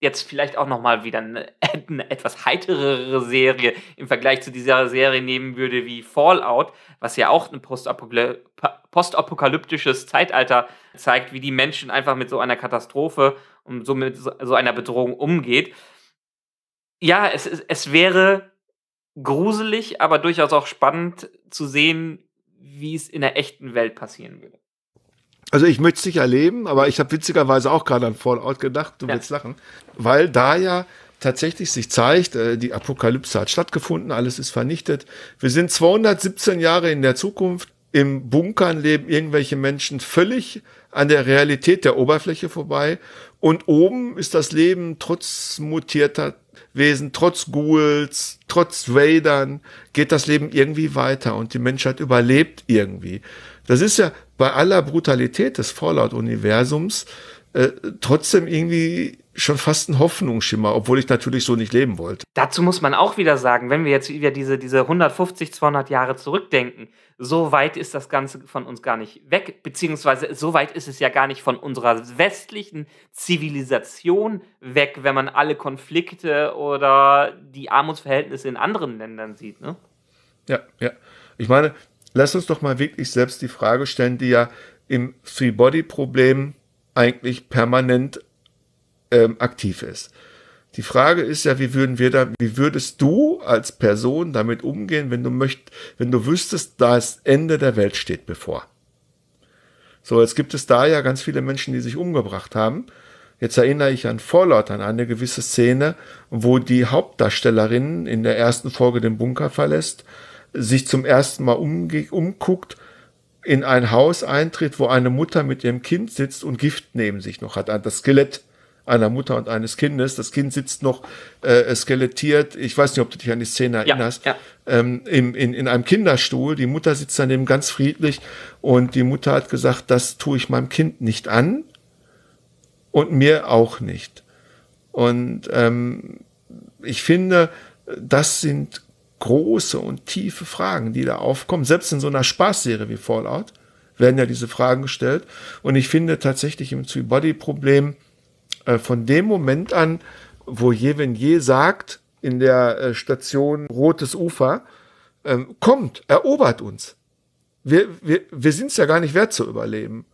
jetzt vielleicht auch nochmal wieder eine, eine, etwas heiterere Serie im Vergleich zu dieser Serie nehmen würde wie Fallout, was ja auch eine postapokalyptische postapokalyptisches Zeitalter zeigt, wie die Menschen einfach mit so einer Katastrophe und so mit so einer Bedrohung umgeht. Ja, es, es wäre gruselig, aber durchaus auch spannend zu sehen, wie es in der echten Welt passieren würde. Also ich möchte es nicht erleben, aber ich habe witzigerweise auch gerade an Fallout gedacht, du ja. willst lachen, weil da ja tatsächlich sich zeigt, äh, die Apokalypse hat stattgefunden, alles ist vernichtet. Wir sind 217 Jahre in der Zukunft im Bunkern leben irgendwelche Menschen völlig an der Realität der Oberfläche vorbei. Und oben ist das Leben trotz mutierter Wesen, trotz Ghouls, trotz Raidern, geht das Leben irgendwie weiter und die Menschheit überlebt irgendwie. Das ist ja bei aller Brutalität des Fallout-Universums äh, trotzdem irgendwie schon fast ein Hoffnungsschimmer, obwohl ich natürlich so nicht leben wollte. Dazu muss man auch wieder sagen, wenn wir jetzt wieder diese, diese 150, 200 Jahre zurückdenken, so weit ist das Ganze von uns gar nicht weg, beziehungsweise so weit ist es ja gar nicht von unserer westlichen Zivilisation weg, wenn man alle Konflikte oder die Armutsverhältnisse in anderen Ländern sieht. Ne? Ja, ja. Ich meine, lass uns doch mal wirklich selbst die Frage stellen, die ja im free body problem eigentlich permanent ähm, aktiv ist. Die Frage ist ja, wie würden wir da, wie würdest du als Person damit umgehen, wenn du möchtest, wenn du wüsstest, das Ende der Welt steht bevor? So, jetzt gibt es da ja ganz viele Menschen, die sich umgebracht haben. Jetzt erinnere ich an Fallout, an eine gewisse Szene, wo die Hauptdarstellerin in der ersten Folge den Bunker verlässt, sich zum ersten Mal umguckt, in ein Haus eintritt, wo eine Mutter mit ihrem Kind sitzt und Gift neben sich noch hat, das Skelett einer Mutter und eines Kindes. Das Kind sitzt noch äh, skelettiert. Ich weiß nicht, ob du dich an die Szene erinnerst. Ja, ja. Ähm, in, in, in einem Kinderstuhl. Die Mutter sitzt daneben ganz friedlich und die Mutter hat gesagt, das tue ich meinem Kind nicht an und mir auch nicht. Und ähm, ich finde, das sind große und tiefe Fragen, die da aufkommen. Selbst in so einer Spaßserie wie Fallout werden ja diese Fragen gestellt. Und ich finde tatsächlich im Three-Body-Problem äh, von dem Moment an, wo Jevenier sagt, in der äh, Station Rotes Ufer, ähm, kommt, erobert uns. Wir, wir, wir sind es ja gar nicht wert zu überleben.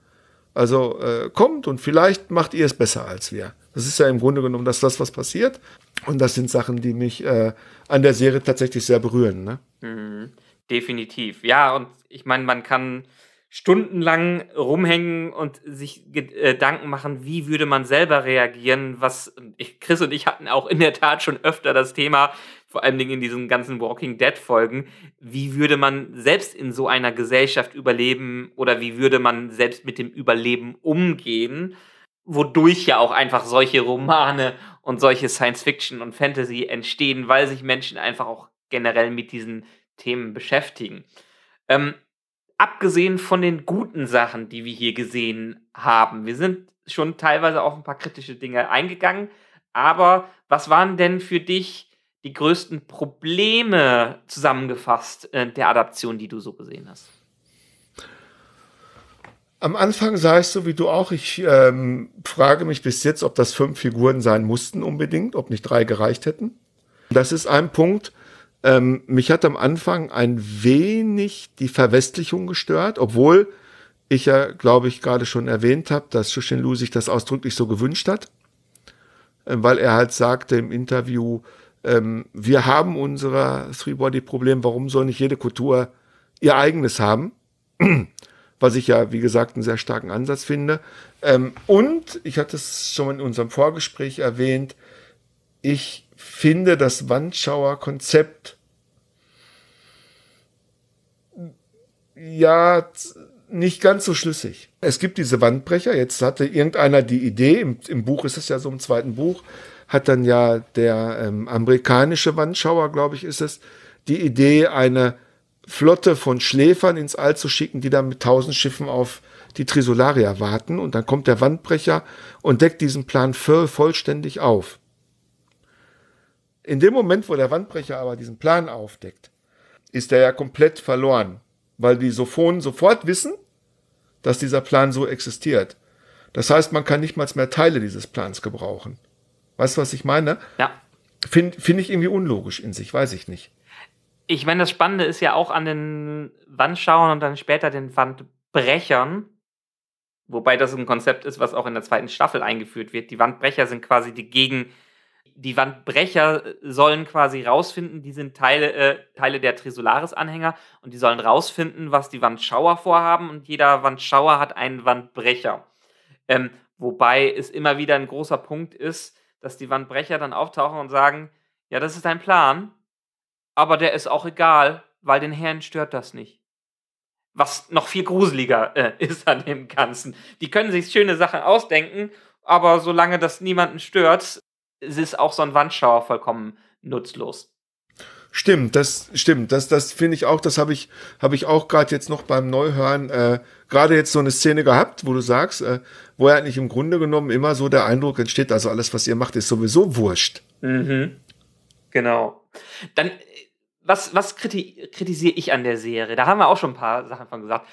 Also äh, kommt und vielleicht macht ihr es besser als wir. Das ist ja im Grunde genommen das, das was passiert. Und das sind Sachen, die mich äh, an der Serie tatsächlich sehr berühren. Ne? Mhm. Definitiv. Ja, und ich meine, man kann stundenlang rumhängen und sich äh, Gedanken machen, wie würde man selber reagieren, was ich, Chris und ich hatten auch in der Tat schon öfter das Thema, vor allen Dingen in diesen ganzen Walking Dead Folgen, wie würde man selbst in so einer Gesellschaft überleben oder wie würde man selbst mit dem Überleben umgehen, wodurch ja auch einfach solche Romane und solche Science Fiction und Fantasy entstehen, weil sich Menschen einfach auch generell mit diesen Themen beschäftigen. Ähm, abgesehen von den guten Sachen, die wir hier gesehen haben. Wir sind schon teilweise auf ein paar kritische Dinge eingegangen, aber was waren denn für dich die größten Probleme zusammengefasst äh, der Adaption, die du so gesehen hast? Am Anfang sah ich so wie du auch, ich ähm, frage mich bis jetzt, ob das fünf Figuren sein mussten unbedingt, ob nicht drei gereicht hätten. Das ist ein Punkt. Ähm, mich hat am Anfang ein wenig die Verwestlichung gestört, obwohl ich ja, glaube ich, gerade schon erwähnt habe, dass Shushin Lu sich das ausdrücklich so gewünscht hat, ähm, weil er halt sagte im Interview, ähm, wir haben unser Three-Body-Problem, warum soll nicht jede Kultur ihr eigenes haben? Was ich ja, wie gesagt, einen sehr starken Ansatz finde. Ähm, und, ich hatte es schon in unserem Vorgespräch erwähnt, ich finde das Wandschauer-Konzept ja nicht ganz so schlüssig. Es gibt diese Wandbrecher. Jetzt hatte irgendeiner die Idee, im, im Buch ist es ja so, im zweiten Buch, hat dann ja der ähm, amerikanische Wandschauer, glaube ich, ist es, die Idee, eine Flotte von Schläfern ins All zu schicken, die dann mit tausend Schiffen auf die Trisolaria warten. Und dann kommt der Wandbrecher und deckt diesen Plan vollständig auf. In dem Moment, wo der Wandbrecher aber diesen Plan aufdeckt, ist er ja komplett verloren, weil die Sophonen sofort wissen, dass dieser Plan so existiert. Das heißt, man kann nicht mal mehr Teile dieses Plans gebrauchen. Weißt du, was ich meine? Ja. Finde find ich irgendwie unlogisch in sich, weiß ich nicht. Ich meine, das Spannende ist ja auch an den Wandschauern und dann später den Wandbrechern, wobei das ein Konzept ist, was auch in der zweiten Staffel eingeführt wird. Die Wandbrecher sind quasi die Gegen- die Wandbrecher äh, sollen quasi rausfinden, die sind Teile, äh, Teile der Trisolaris-Anhänger und die sollen rausfinden, was die Wandschauer vorhaben und jeder Wandschauer hat einen Wandbrecher. Ähm, wobei es immer wieder ein großer Punkt ist, dass die Wandbrecher dann auftauchen und sagen, ja, das ist dein Plan, aber der ist auch egal, weil den Herrn stört das nicht. Was noch viel gruseliger äh, ist an dem Ganzen. Die können sich schöne Sachen ausdenken, aber solange das niemanden stört, es ist auch so ein Wandschauer vollkommen nutzlos. Stimmt, das stimmt. Das, das finde ich auch, das habe ich, habe ich auch gerade jetzt noch beim Neuhören äh, gerade jetzt so eine Szene gehabt, wo du sagst, äh, wo ja eigentlich im Grunde genommen immer so der Eindruck entsteht, also alles, was ihr macht, ist sowieso wurscht. Mhm. Genau. Dann, äh, was, was kriti kritisiere ich an der Serie? Da haben wir auch schon ein paar Sachen von gesagt.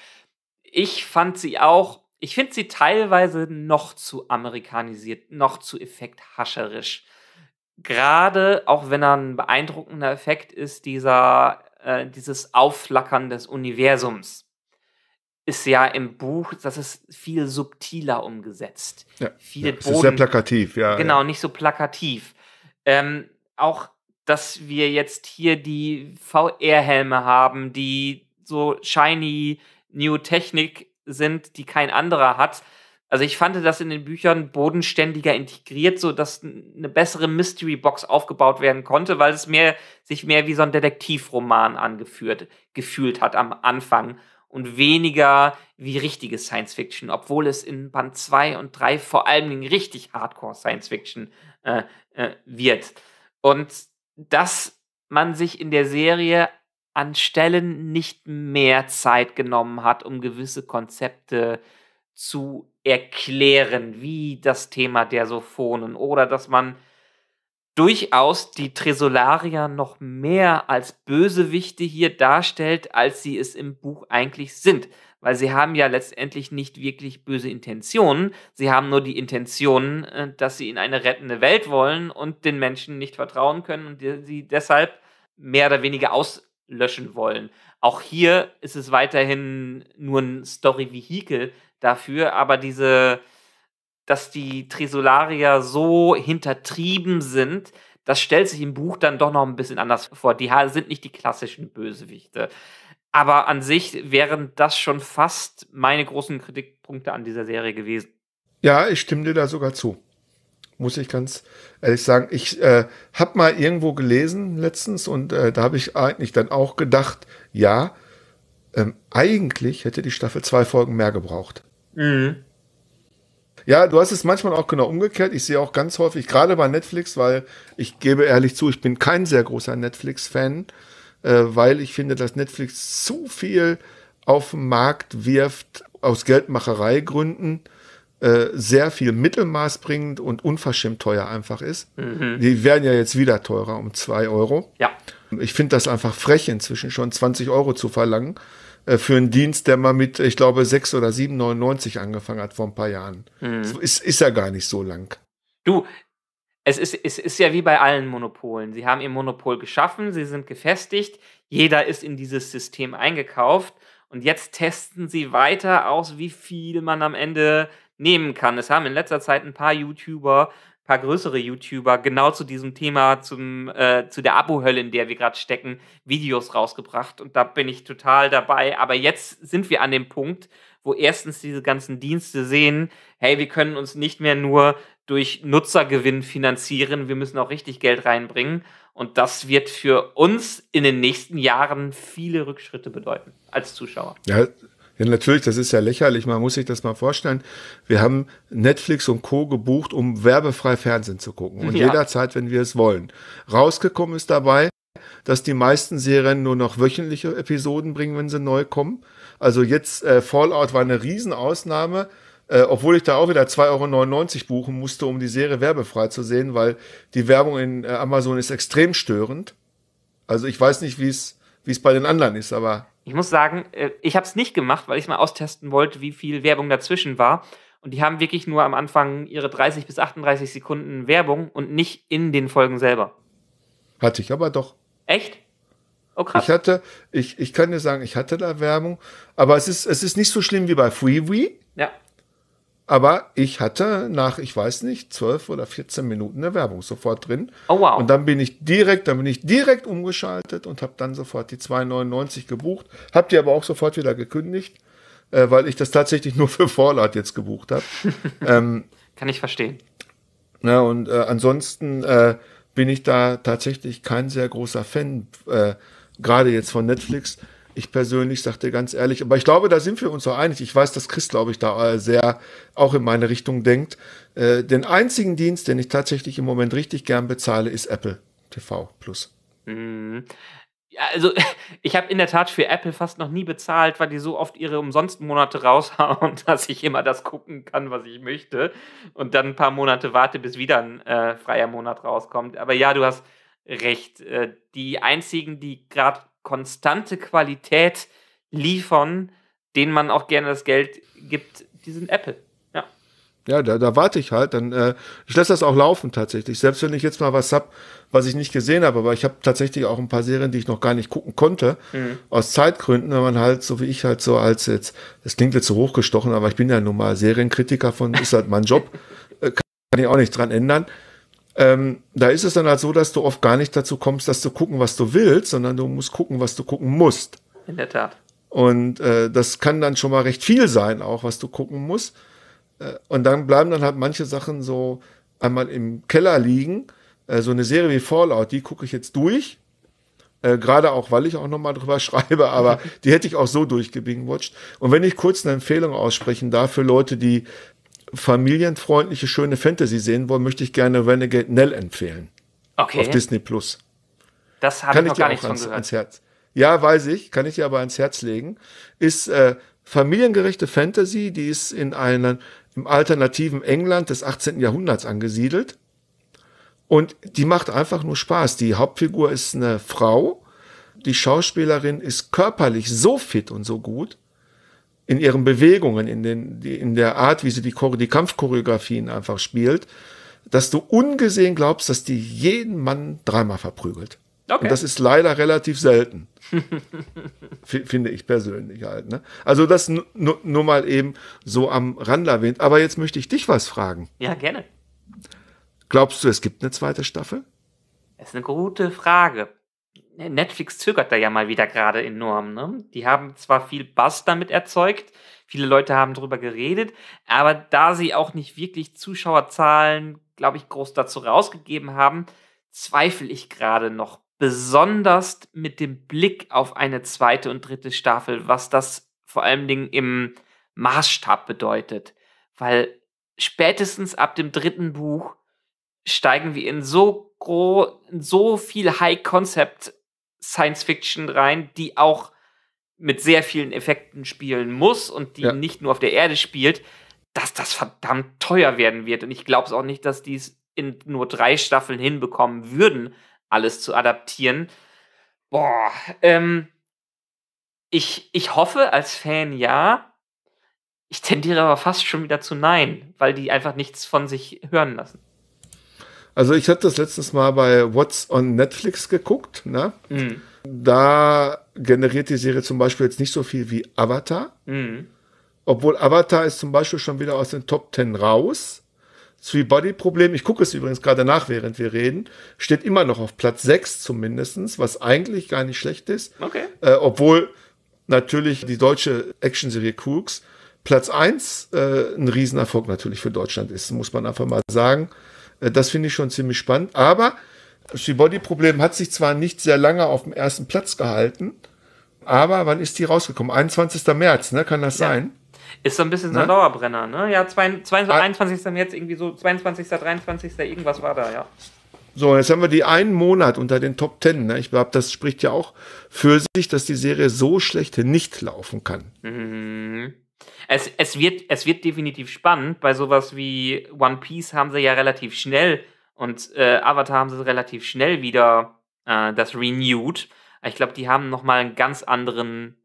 Ich fand sie auch ich finde sie teilweise noch zu amerikanisiert, noch zu effekthascherisch. Gerade auch wenn er ein beeindruckender Effekt ist, dieser, äh, dieses Aufflackern des Universums ist ja im Buch, das ist viel subtiler umgesetzt. Ja, viel ja, Boden, ist sehr plakativ, ja. Genau, ja. nicht so plakativ. Ähm, auch, dass wir jetzt hier die VR-Helme haben, die so shiny New Technik sind, die kein anderer hat. Also ich fand das in den Büchern bodenständiger integriert, so dass eine bessere Mystery Box aufgebaut werden konnte, weil es mehr sich mehr wie so ein Detektivroman angeführt gefühlt hat am Anfang und weniger wie richtige Science Fiction, obwohl es in Band 2 und 3 vor allen Dingen richtig Hardcore Science Fiction äh, äh, wird. Und dass man sich in der Serie an Stellen nicht mehr Zeit genommen hat, um gewisse Konzepte zu erklären, wie das Thema der Sophonen oder dass man durchaus die Tresolarier noch mehr als Bösewichte hier darstellt, als sie es im Buch eigentlich sind. Weil sie haben ja letztendlich nicht wirklich böse Intentionen, sie haben nur die Intention, äh, dass sie in eine rettende Welt wollen und den Menschen nicht vertrauen können und sie deshalb mehr oder weniger aus löschen wollen. Auch hier ist es weiterhin nur ein Story-Vehikel dafür, aber diese, dass die Tresolarier so hintertrieben sind, das stellt sich im Buch dann doch noch ein bisschen anders vor. Die sind nicht die klassischen Bösewichte. Aber an sich wären das schon fast meine großen Kritikpunkte an dieser Serie gewesen. Ja, ich stimme dir da sogar zu muss ich ganz ehrlich sagen. Ich äh, habe mal irgendwo gelesen letztens und äh, da habe ich eigentlich dann auch gedacht, ja, ähm, eigentlich hätte die Staffel zwei Folgen mehr gebraucht. Mhm. Ja, du hast es manchmal auch genau umgekehrt. Ich sehe auch ganz häufig, gerade bei Netflix, weil ich gebe ehrlich zu, ich bin kein sehr großer Netflix-Fan, äh, weil ich finde, dass Netflix zu viel auf den Markt wirft aus geldmacherei Gründen äh, sehr viel mittelmaßbringend und unverschämt teuer einfach ist. Mhm. Die werden ja jetzt wieder teurer um 2 Euro. Ja. Ich finde das einfach frech, inzwischen schon 20 Euro zu verlangen äh, für einen Dienst, der mal mit, ich glaube, 6 oder 7,99 angefangen hat vor ein paar Jahren. Mhm. Ist, ist ja gar nicht so lang. Du, es ist, es ist ja wie bei allen Monopolen. Sie haben ihr Monopol geschaffen, sie sind gefestigt, jeder ist in dieses System eingekauft und jetzt testen sie weiter aus, wie viel man am Ende nehmen kann. Es haben in letzter Zeit ein paar YouTuber, ein paar größere YouTuber genau zu diesem Thema, zum, äh, zu der Abo-Hölle, in der wir gerade stecken, Videos rausgebracht. Und da bin ich total dabei. Aber jetzt sind wir an dem Punkt, wo erstens diese ganzen Dienste sehen, hey, wir können uns nicht mehr nur durch Nutzergewinn finanzieren, wir müssen auch richtig Geld reinbringen. Und das wird für uns in den nächsten Jahren viele Rückschritte bedeuten als Zuschauer. Ja, ja, natürlich, das ist ja lächerlich, man muss sich das mal vorstellen. Wir haben Netflix und Co. gebucht, um werbefrei Fernsehen zu gucken. Und ja. jederzeit, wenn wir es wollen. Rausgekommen ist dabei, dass die meisten Serien nur noch wöchentliche Episoden bringen, wenn sie neu kommen. Also jetzt äh, Fallout war eine Riesenausnahme. Äh, obwohl ich da auch wieder 2,99 Euro buchen musste, um die Serie werbefrei zu sehen, weil die Werbung in äh, Amazon ist extrem störend. Also ich weiß nicht, wie es wie es bei den anderen ist, aber ich muss sagen, äh, ich habe es nicht gemacht, weil ich mal austesten wollte, wie viel Werbung dazwischen war. Und die haben wirklich nur am Anfang ihre 30 bis 38 Sekunden Werbung und nicht in den Folgen selber. Hatte ich aber doch. Echt? Oh, krass. Ich hatte, ich, ich kann dir sagen, ich hatte da Werbung, aber es ist, es ist nicht so schlimm wie bei Freewee. Ja. Aber ich hatte nach, ich weiß nicht, zwölf oder 14 Minuten der Werbung sofort drin. Oh wow. Und dann bin ich direkt, dann bin ich direkt umgeschaltet und habe dann sofort die 2,99 gebucht. Hab die aber auch sofort wieder gekündigt, äh, weil ich das tatsächlich nur für Vorlad jetzt gebucht habe. ähm, Kann ich verstehen. Na, und äh, ansonsten äh, bin ich da tatsächlich kein sehr großer Fan, äh, gerade jetzt von Netflix. Ich persönlich sagte ganz ehrlich, aber ich glaube, da sind wir uns auch einig. Ich weiß, dass Chris, glaube ich, da sehr auch in meine Richtung denkt. Äh, den einzigen Dienst, den ich tatsächlich im Moment richtig gern bezahle, ist Apple TV Plus. Mhm. Ja, also ich habe in der Tat für Apple fast noch nie bezahlt, weil die so oft ihre Umsonstmonate raushauen, dass ich immer das gucken kann, was ich möchte und dann ein paar Monate warte, bis wieder ein äh, freier Monat rauskommt. Aber ja, du hast recht. Äh, die einzigen, die gerade konstante Qualität liefern, denen man auch gerne das Geld gibt, die sind Apple. Ja, ja da, da warte ich halt. Dann, äh, ich lasse das auch laufen tatsächlich. Selbst wenn ich jetzt mal was habe, was ich nicht gesehen habe, aber ich habe tatsächlich auch ein paar Serien, die ich noch gar nicht gucken konnte, mhm. aus Zeitgründen, wenn man halt, so wie ich halt so als jetzt, das klingt jetzt so hochgestochen, aber ich bin ja nun mal Serienkritiker von, ist halt mein Job, äh, kann ich auch nicht dran ändern. Ähm, da ist es dann halt so, dass du oft gar nicht dazu kommst, dass du gucken, was du willst, sondern du musst gucken, was du gucken musst. In der Tat. Und äh, das kann dann schon mal recht viel sein, auch was du gucken musst. Äh, und dann bleiben dann halt manche Sachen so einmal im Keller liegen. Äh, so eine Serie wie Fallout, die gucke ich jetzt durch. Äh, Gerade auch, weil ich auch nochmal drüber schreibe, aber die hätte ich auch so durchgebingenwatcht. Und wenn ich kurz eine Empfehlung aussprechen darf für Leute, die familienfreundliche, schöne Fantasy sehen wollen, möchte ich gerne Renegade Nell empfehlen. Okay. Auf Disney Plus. Das habe ich noch ich gar nicht von ans, gehört. Ans Herz. Ja, weiß ich, kann ich dir aber ans Herz legen. Ist äh, familiengerechte Fantasy, die ist in einem im alternativen England des 18. Jahrhunderts angesiedelt. Und die macht einfach nur Spaß. Die Hauptfigur ist eine Frau. Die Schauspielerin ist körperlich so fit und so gut, in ihren Bewegungen, in, den, in der Art, wie sie die, die Kampfchoreografien einfach spielt, dass du ungesehen glaubst, dass die jeden Mann dreimal verprügelt. Okay. Und das ist leider relativ selten. finde ich persönlich halt. Ne? Also das nur mal eben so am Rand erwähnt. Aber jetzt möchte ich dich was fragen. Ja, gerne. Glaubst du, es gibt eine zweite Staffel? Das ist eine gute Frage. Netflix zögert da ja mal wieder gerade enorm. Ne? Die haben zwar viel Bass damit erzeugt, viele Leute haben drüber geredet, aber da sie auch nicht wirklich Zuschauerzahlen, glaube ich, groß dazu rausgegeben haben, zweifle ich gerade noch. Besonders mit dem Blick auf eine zweite und dritte Staffel, was das vor allen Dingen im Maßstab bedeutet. Weil spätestens ab dem dritten Buch steigen wir in so, gro so viel High-Concept- Science Fiction rein, die auch mit sehr vielen Effekten spielen muss und die ja. nicht nur auf der Erde spielt, dass das verdammt teuer werden wird. Und ich glaube es auch nicht, dass die es in nur drei Staffeln hinbekommen würden, alles zu adaptieren. Boah, ähm, ich, ich hoffe als Fan ja. Ich tendiere aber fast schon wieder zu nein, weil die einfach nichts von sich hören lassen. Also ich hatte das letztens mal bei What's on Netflix geguckt. Ne? Mhm. Da generiert die Serie zum Beispiel jetzt nicht so viel wie Avatar. Mhm. Obwohl Avatar ist zum Beispiel schon wieder aus den Top Ten raus. Three-Body-Problem, ich gucke es übrigens gerade nach, während wir reden, steht immer noch auf Platz 6 zumindest, was eigentlich gar nicht schlecht ist. Okay. Äh, obwohl natürlich die deutsche Actionserie Cooks Platz 1 äh, ein Riesenerfolg natürlich für Deutschland ist, muss man einfach mal sagen. Äh, das finde ich schon ziemlich spannend. Aber das body problem hat sich zwar nicht sehr lange auf dem ersten Platz gehalten, aber wann ist die rausgekommen? 21. März, ne? Kann das ja. sein? Ist so ein bisschen so ne? ein Dauerbrenner, ne? Ja, 22, 21. Ah. jetzt irgendwie so 22., 23. irgendwas war da, ja. So, jetzt haben wir die einen Monat unter den Top Ten. Ne? Ich glaube, das spricht ja auch für sich, dass die Serie so schlecht nicht laufen kann. Mhm. Es, es, wird, es wird definitiv spannend. Bei sowas wie One Piece haben sie ja relativ schnell und äh, Avatar haben sie relativ schnell wieder äh, das renewed. Ich glaube, die haben nochmal einen ganz anderen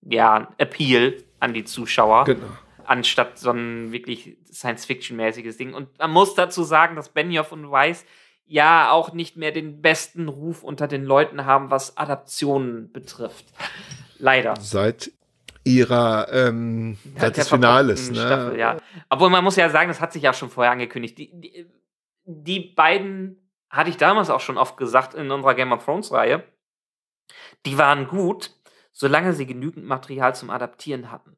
ja, Appeal an die Zuschauer. Genau. Anstatt so ein wirklich Science-Fiction-mäßiges Ding. Und man muss dazu sagen, dass Benioff und Weiss ja auch nicht mehr den besten Ruf unter den Leuten haben, was Adaptionen betrifft. Leider. Seit ihrer ähm, ja, des Finales. Ne? Staffel, ja. Obwohl man muss ja sagen, das hat sich ja schon vorher angekündigt. Die, die, die beiden hatte ich damals auch schon oft gesagt in unserer Game of Thrones Reihe. Die waren gut, solange sie genügend Material zum Adaptieren hatten.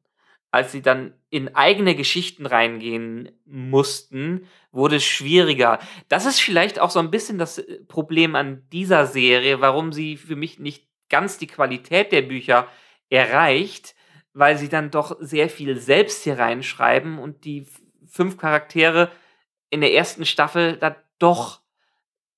Als sie dann in eigene Geschichten reingehen mussten, wurde es schwieriger. Das ist vielleicht auch so ein bisschen das äh, Problem an dieser Serie, warum sie für mich nicht ganz die Qualität der Bücher erreicht, weil sie dann doch sehr viel selbst hier reinschreiben und die fünf Charaktere in der ersten Staffel da doch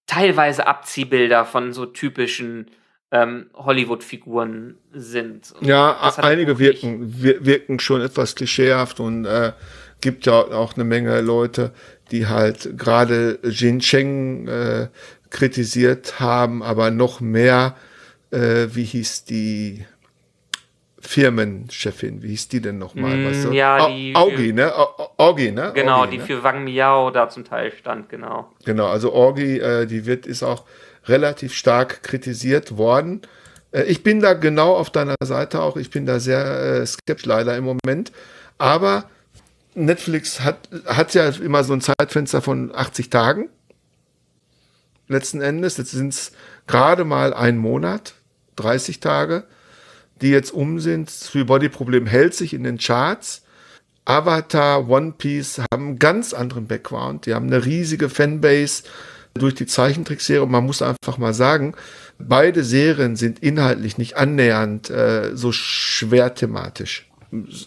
teilweise Abziehbilder von so typischen ähm, Hollywood-Figuren sind. Und ja, einige wirken, wirken schon etwas klischeehaft und äh, gibt ja auch eine Menge Leute, die halt gerade Jin Cheng äh, kritisiert haben, aber noch mehr, äh, wie hieß die Firmenchefin, wie hieß die denn nochmal? Mm, weißt du? Ja, die. Augie, ne? Augie, ne? Genau, Orgi, die ne? für Wang Miao da zum Teil stand, genau. Genau, also Augie, äh, die wird, ist auch relativ stark kritisiert worden. Äh, ich bin da genau auf deiner Seite auch, ich bin da sehr äh, skeptisch leider im Moment, aber Netflix hat, hat ja immer so ein Zeitfenster von 80 Tagen. Letzten Endes, jetzt sind es gerade mal ein Monat, 30 Tage die jetzt um sind. Three Body Problem hält sich in den Charts. Avatar, One Piece haben einen ganz anderen Background. Die haben eine riesige Fanbase durch die Zeichentrickserie. man muss einfach mal sagen, beide Serien sind inhaltlich nicht annähernd äh, so schwer thematisch.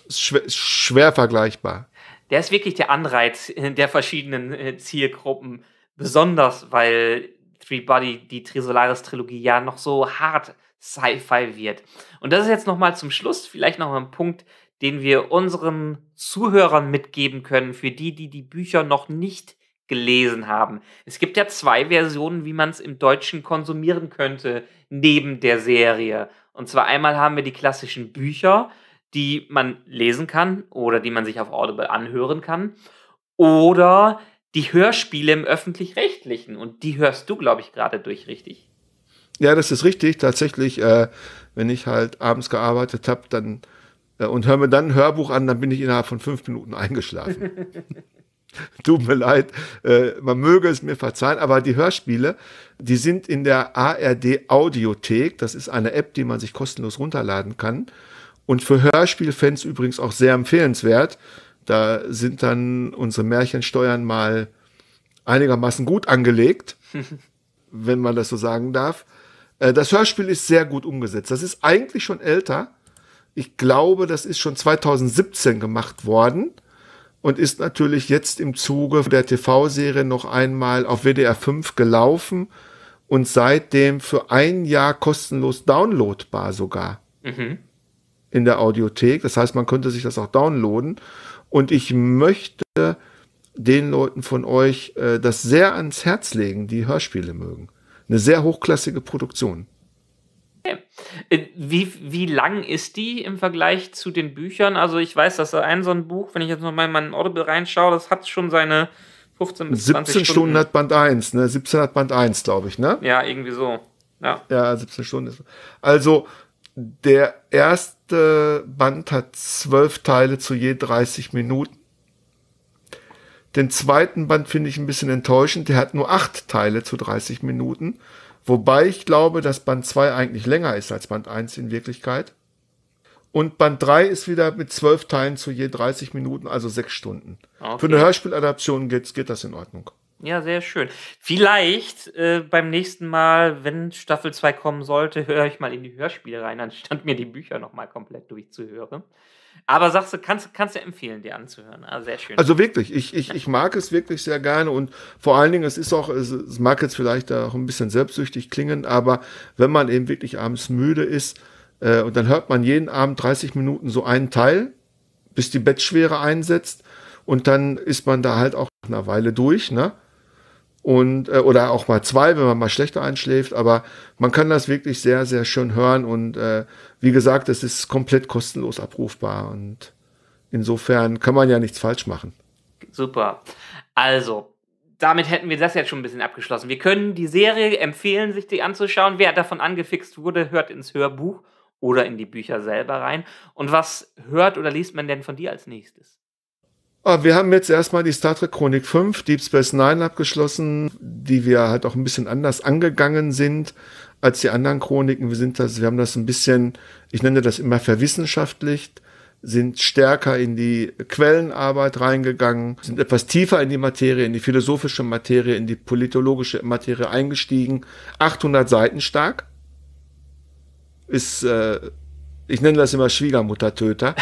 Schwer, schwer vergleichbar. Der ist wirklich der Anreiz der verschiedenen äh, Zielgruppen. Besonders, weil Three Body die Trisolaris-Trilogie ja noch so hart Sci-Fi wird. Und das ist jetzt nochmal zum Schluss vielleicht nochmal ein Punkt, den wir unseren Zuhörern mitgeben können, für die, die die Bücher noch nicht gelesen haben. Es gibt ja zwei Versionen, wie man es im Deutschen konsumieren könnte, neben der Serie. Und zwar einmal haben wir die klassischen Bücher, die man lesen kann oder die man sich auf Audible anhören kann. Oder die Hörspiele im öffentlich-rechtlichen. Und die hörst du, glaube ich, gerade durch, richtig? Ja, das ist richtig. Tatsächlich, äh, wenn ich halt abends gearbeitet habe, dann äh, und höre mir dann ein Hörbuch an, dann bin ich innerhalb von fünf Minuten eingeschlafen. Tut mir leid, äh, man möge es mir verzeihen, aber die Hörspiele, die sind in der ARD Audiothek. Das ist eine App, die man sich kostenlos runterladen kann. Und für Hörspielfans übrigens auch sehr empfehlenswert. Da sind dann unsere Märchensteuern mal einigermaßen gut angelegt, wenn man das so sagen darf. Äh, das Hörspiel ist sehr gut umgesetzt. Das ist eigentlich schon älter. Ich glaube, das ist schon 2017 gemacht worden und ist natürlich jetzt im Zuge der TV-Serie noch einmal auf WDR 5 gelaufen und seitdem für ein Jahr kostenlos downloadbar sogar mhm. in der Audiothek. Das heißt, man könnte sich das auch downloaden. Und ich möchte den Leuten von euch äh, das sehr ans Herz legen, die Hörspiele mögen eine sehr hochklassige Produktion. Äh, wie, wie lang ist die im Vergleich zu den Büchern? Also ich weiß, dass ein so ein Buch, wenn ich jetzt nochmal in meinen Audible reinschaue, das hat schon seine 15 bis 20 17 Stunden. Stunden hat Band 1, ne? 17 hat Band 1, glaube ich, ne? Ja, irgendwie so. Ja. ja, 17 Stunden ist. Also der erste Band hat zwölf Teile zu je 30 Minuten. Den zweiten Band finde ich ein bisschen enttäuschend. Der hat nur acht Teile zu 30 Minuten. Wobei ich glaube, dass Band 2 eigentlich länger ist als Band 1 in Wirklichkeit. Und Band 3 ist wieder mit zwölf Teilen zu je 30 Minuten, also sechs Stunden. Okay. Für eine Hörspieladaption geht, geht das in Ordnung. Ja, sehr schön. Vielleicht äh, beim nächsten Mal, wenn Staffel 2 kommen sollte, höre ich mal in die Hörspiele rein, anstatt mir die Bücher nochmal komplett durchzuhören. Aber sagst du, kannst, kannst du empfehlen, dir anzuhören. Also sehr schön. Also wirklich, ich, ich, ich mag es wirklich sehr gerne und vor allen Dingen, es ist auch, es, es mag jetzt vielleicht auch ein bisschen selbstsüchtig klingen, aber wenn man eben wirklich abends müde ist äh, und dann hört man jeden Abend 30 Minuten so einen Teil, bis die Bettschwere einsetzt und dann ist man da halt auch nach einer Weile durch, ne? und äh, oder auch mal zwei, wenn man mal schlechter einschläft, aber man kann das wirklich sehr, sehr schön hören und äh, wie gesagt, es ist komplett kostenlos abrufbar und insofern kann man ja nichts falsch machen. Super. Also, damit hätten wir das jetzt schon ein bisschen abgeschlossen. Wir können die Serie empfehlen, sich die anzuschauen. Wer davon angefixt wurde, hört ins Hörbuch oder in die Bücher selber rein. Und was hört oder liest man denn von dir als nächstes? Aber ah, wir haben jetzt erstmal die Star Trek Chronik 5, Deep Space Nine abgeschlossen, die wir halt auch ein bisschen anders angegangen sind als die anderen Chroniken. Wir sind das, wir haben das ein bisschen, ich nenne das immer verwissenschaftlicht, sind stärker in die Quellenarbeit reingegangen, sind etwas tiefer in die Materie, in die philosophische Materie, in die politologische Materie eingestiegen. 800 Seiten stark. Ist, äh, ich nenne das immer Schwiegermuttertöter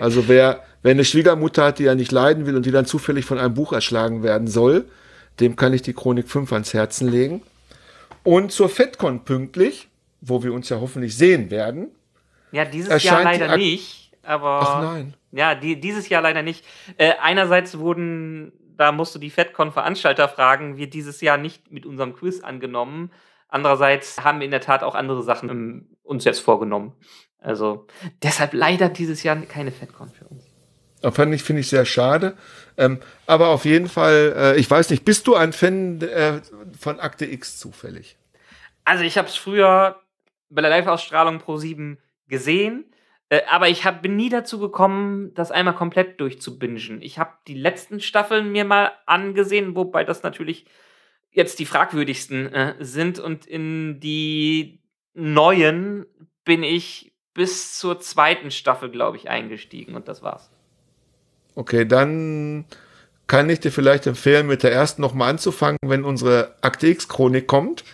also wer, wer eine Schwiegermutter hat, die er nicht leiden will und die dann zufällig von einem Buch erschlagen werden soll, dem kann ich die Chronik 5 ans Herzen legen. Und zur FedCon pünktlich, wo wir uns ja hoffentlich sehen werden. Ja, dieses Jahr leider nicht, aber. Ach nein. Ja, die, dieses Jahr leider nicht. Äh, einerseits wurden, da musst du die FedCon-Veranstalter fragen, wir dieses Jahr nicht mit unserem Quiz angenommen. Andererseits haben wir in der Tat auch andere Sachen ähm, uns jetzt vorgenommen. Also deshalb leider dieses Jahr keine FedCon für uns. Fand ich, finde ich sehr schade. Ähm, aber auf jeden Fall, äh, ich weiß nicht, bist du ein Fan äh, von Akte X zufällig? Also ich habe es früher bei der Live-Ausstrahlung Pro 7 gesehen, äh, aber ich hab, bin nie dazu gekommen, das einmal komplett durchzubingen. Ich habe die letzten Staffeln mir mal angesehen, wobei das natürlich jetzt die fragwürdigsten äh, sind und in die neuen bin ich bis zur zweiten Staffel, glaube ich, eingestiegen und das war's. Okay, dann kann ich dir vielleicht empfehlen, mit der ersten nochmal anzufangen, wenn unsere Akte X-Chronik kommt.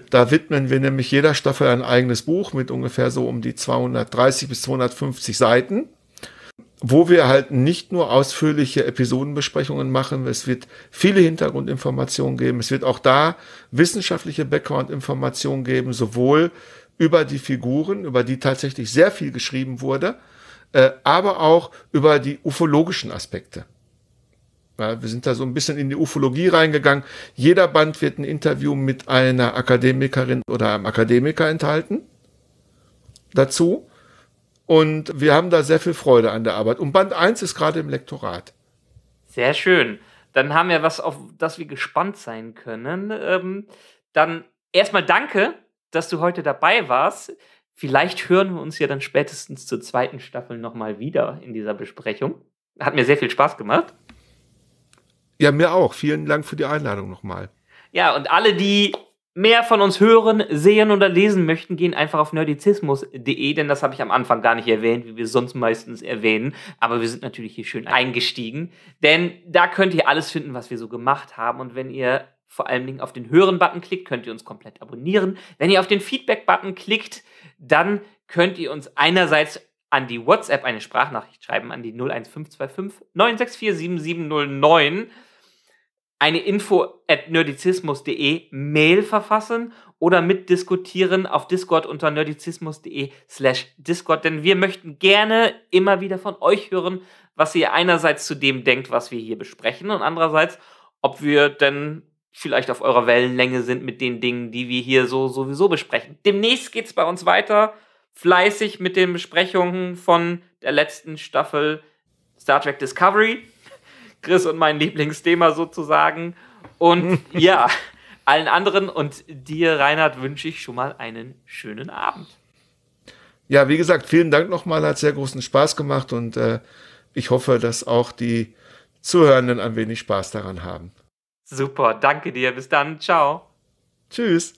da widmen wir nämlich jeder Staffel ein eigenes Buch mit ungefähr so um die 230 bis 250 Seiten, wo wir halt nicht nur ausführliche Episodenbesprechungen machen, es wird viele Hintergrundinformationen geben, es wird auch da wissenschaftliche Background-Informationen geben, sowohl über die Figuren, über die tatsächlich sehr viel geschrieben wurde, äh, aber auch über die ufologischen Aspekte. Ja, wir sind da so ein bisschen in die Ufologie reingegangen. Jeder Band wird ein Interview mit einer Akademikerin oder einem Akademiker enthalten dazu. Und wir haben da sehr viel Freude an der Arbeit. Und Band 1 ist gerade im Lektorat. Sehr schön. Dann haben wir was, auf das wir gespannt sein können. Ähm, dann erstmal danke dass du heute dabei warst. Vielleicht hören wir uns ja dann spätestens zur zweiten Staffel nochmal wieder in dieser Besprechung. Hat mir sehr viel Spaß gemacht. Ja, mir auch. Vielen Dank für die Einladung nochmal. Ja, und alle, die mehr von uns hören, sehen oder lesen möchten, gehen einfach auf nerdizismus.de, denn das habe ich am Anfang gar nicht erwähnt, wie wir sonst meistens erwähnen. Aber wir sind natürlich hier schön eingestiegen, denn da könnt ihr alles finden, was wir so gemacht haben. Und wenn ihr vor allen Dingen auf den Hören-Button klickt, könnt ihr uns komplett abonnieren. Wenn ihr auf den Feedback-Button klickt, dann könnt ihr uns einerseits an die WhatsApp eine Sprachnachricht schreiben, an die 01525 964 7709 eine Info at nerdizismus.de Mail verfassen oder mitdiskutieren auf Discord unter nerdizismus.de slash Discord, denn wir möchten gerne immer wieder von euch hören, was ihr einerseits zu dem denkt, was wir hier besprechen und andererseits, ob wir denn vielleicht auf eurer Wellenlänge sind mit den Dingen, die wir hier so sowieso besprechen. Demnächst geht es bei uns weiter, fleißig mit den Besprechungen von der letzten Staffel Star Trek Discovery. Chris und mein Lieblingsthema sozusagen. Und ja, allen anderen und dir, Reinhard, wünsche ich schon mal einen schönen Abend. Ja, wie gesagt, vielen Dank nochmal, hat sehr großen Spaß gemacht und äh, ich hoffe, dass auch die Zuhörenden ein wenig Spaß daran haben. Super, danke dir. Bis dann. Ciao. Tschüss.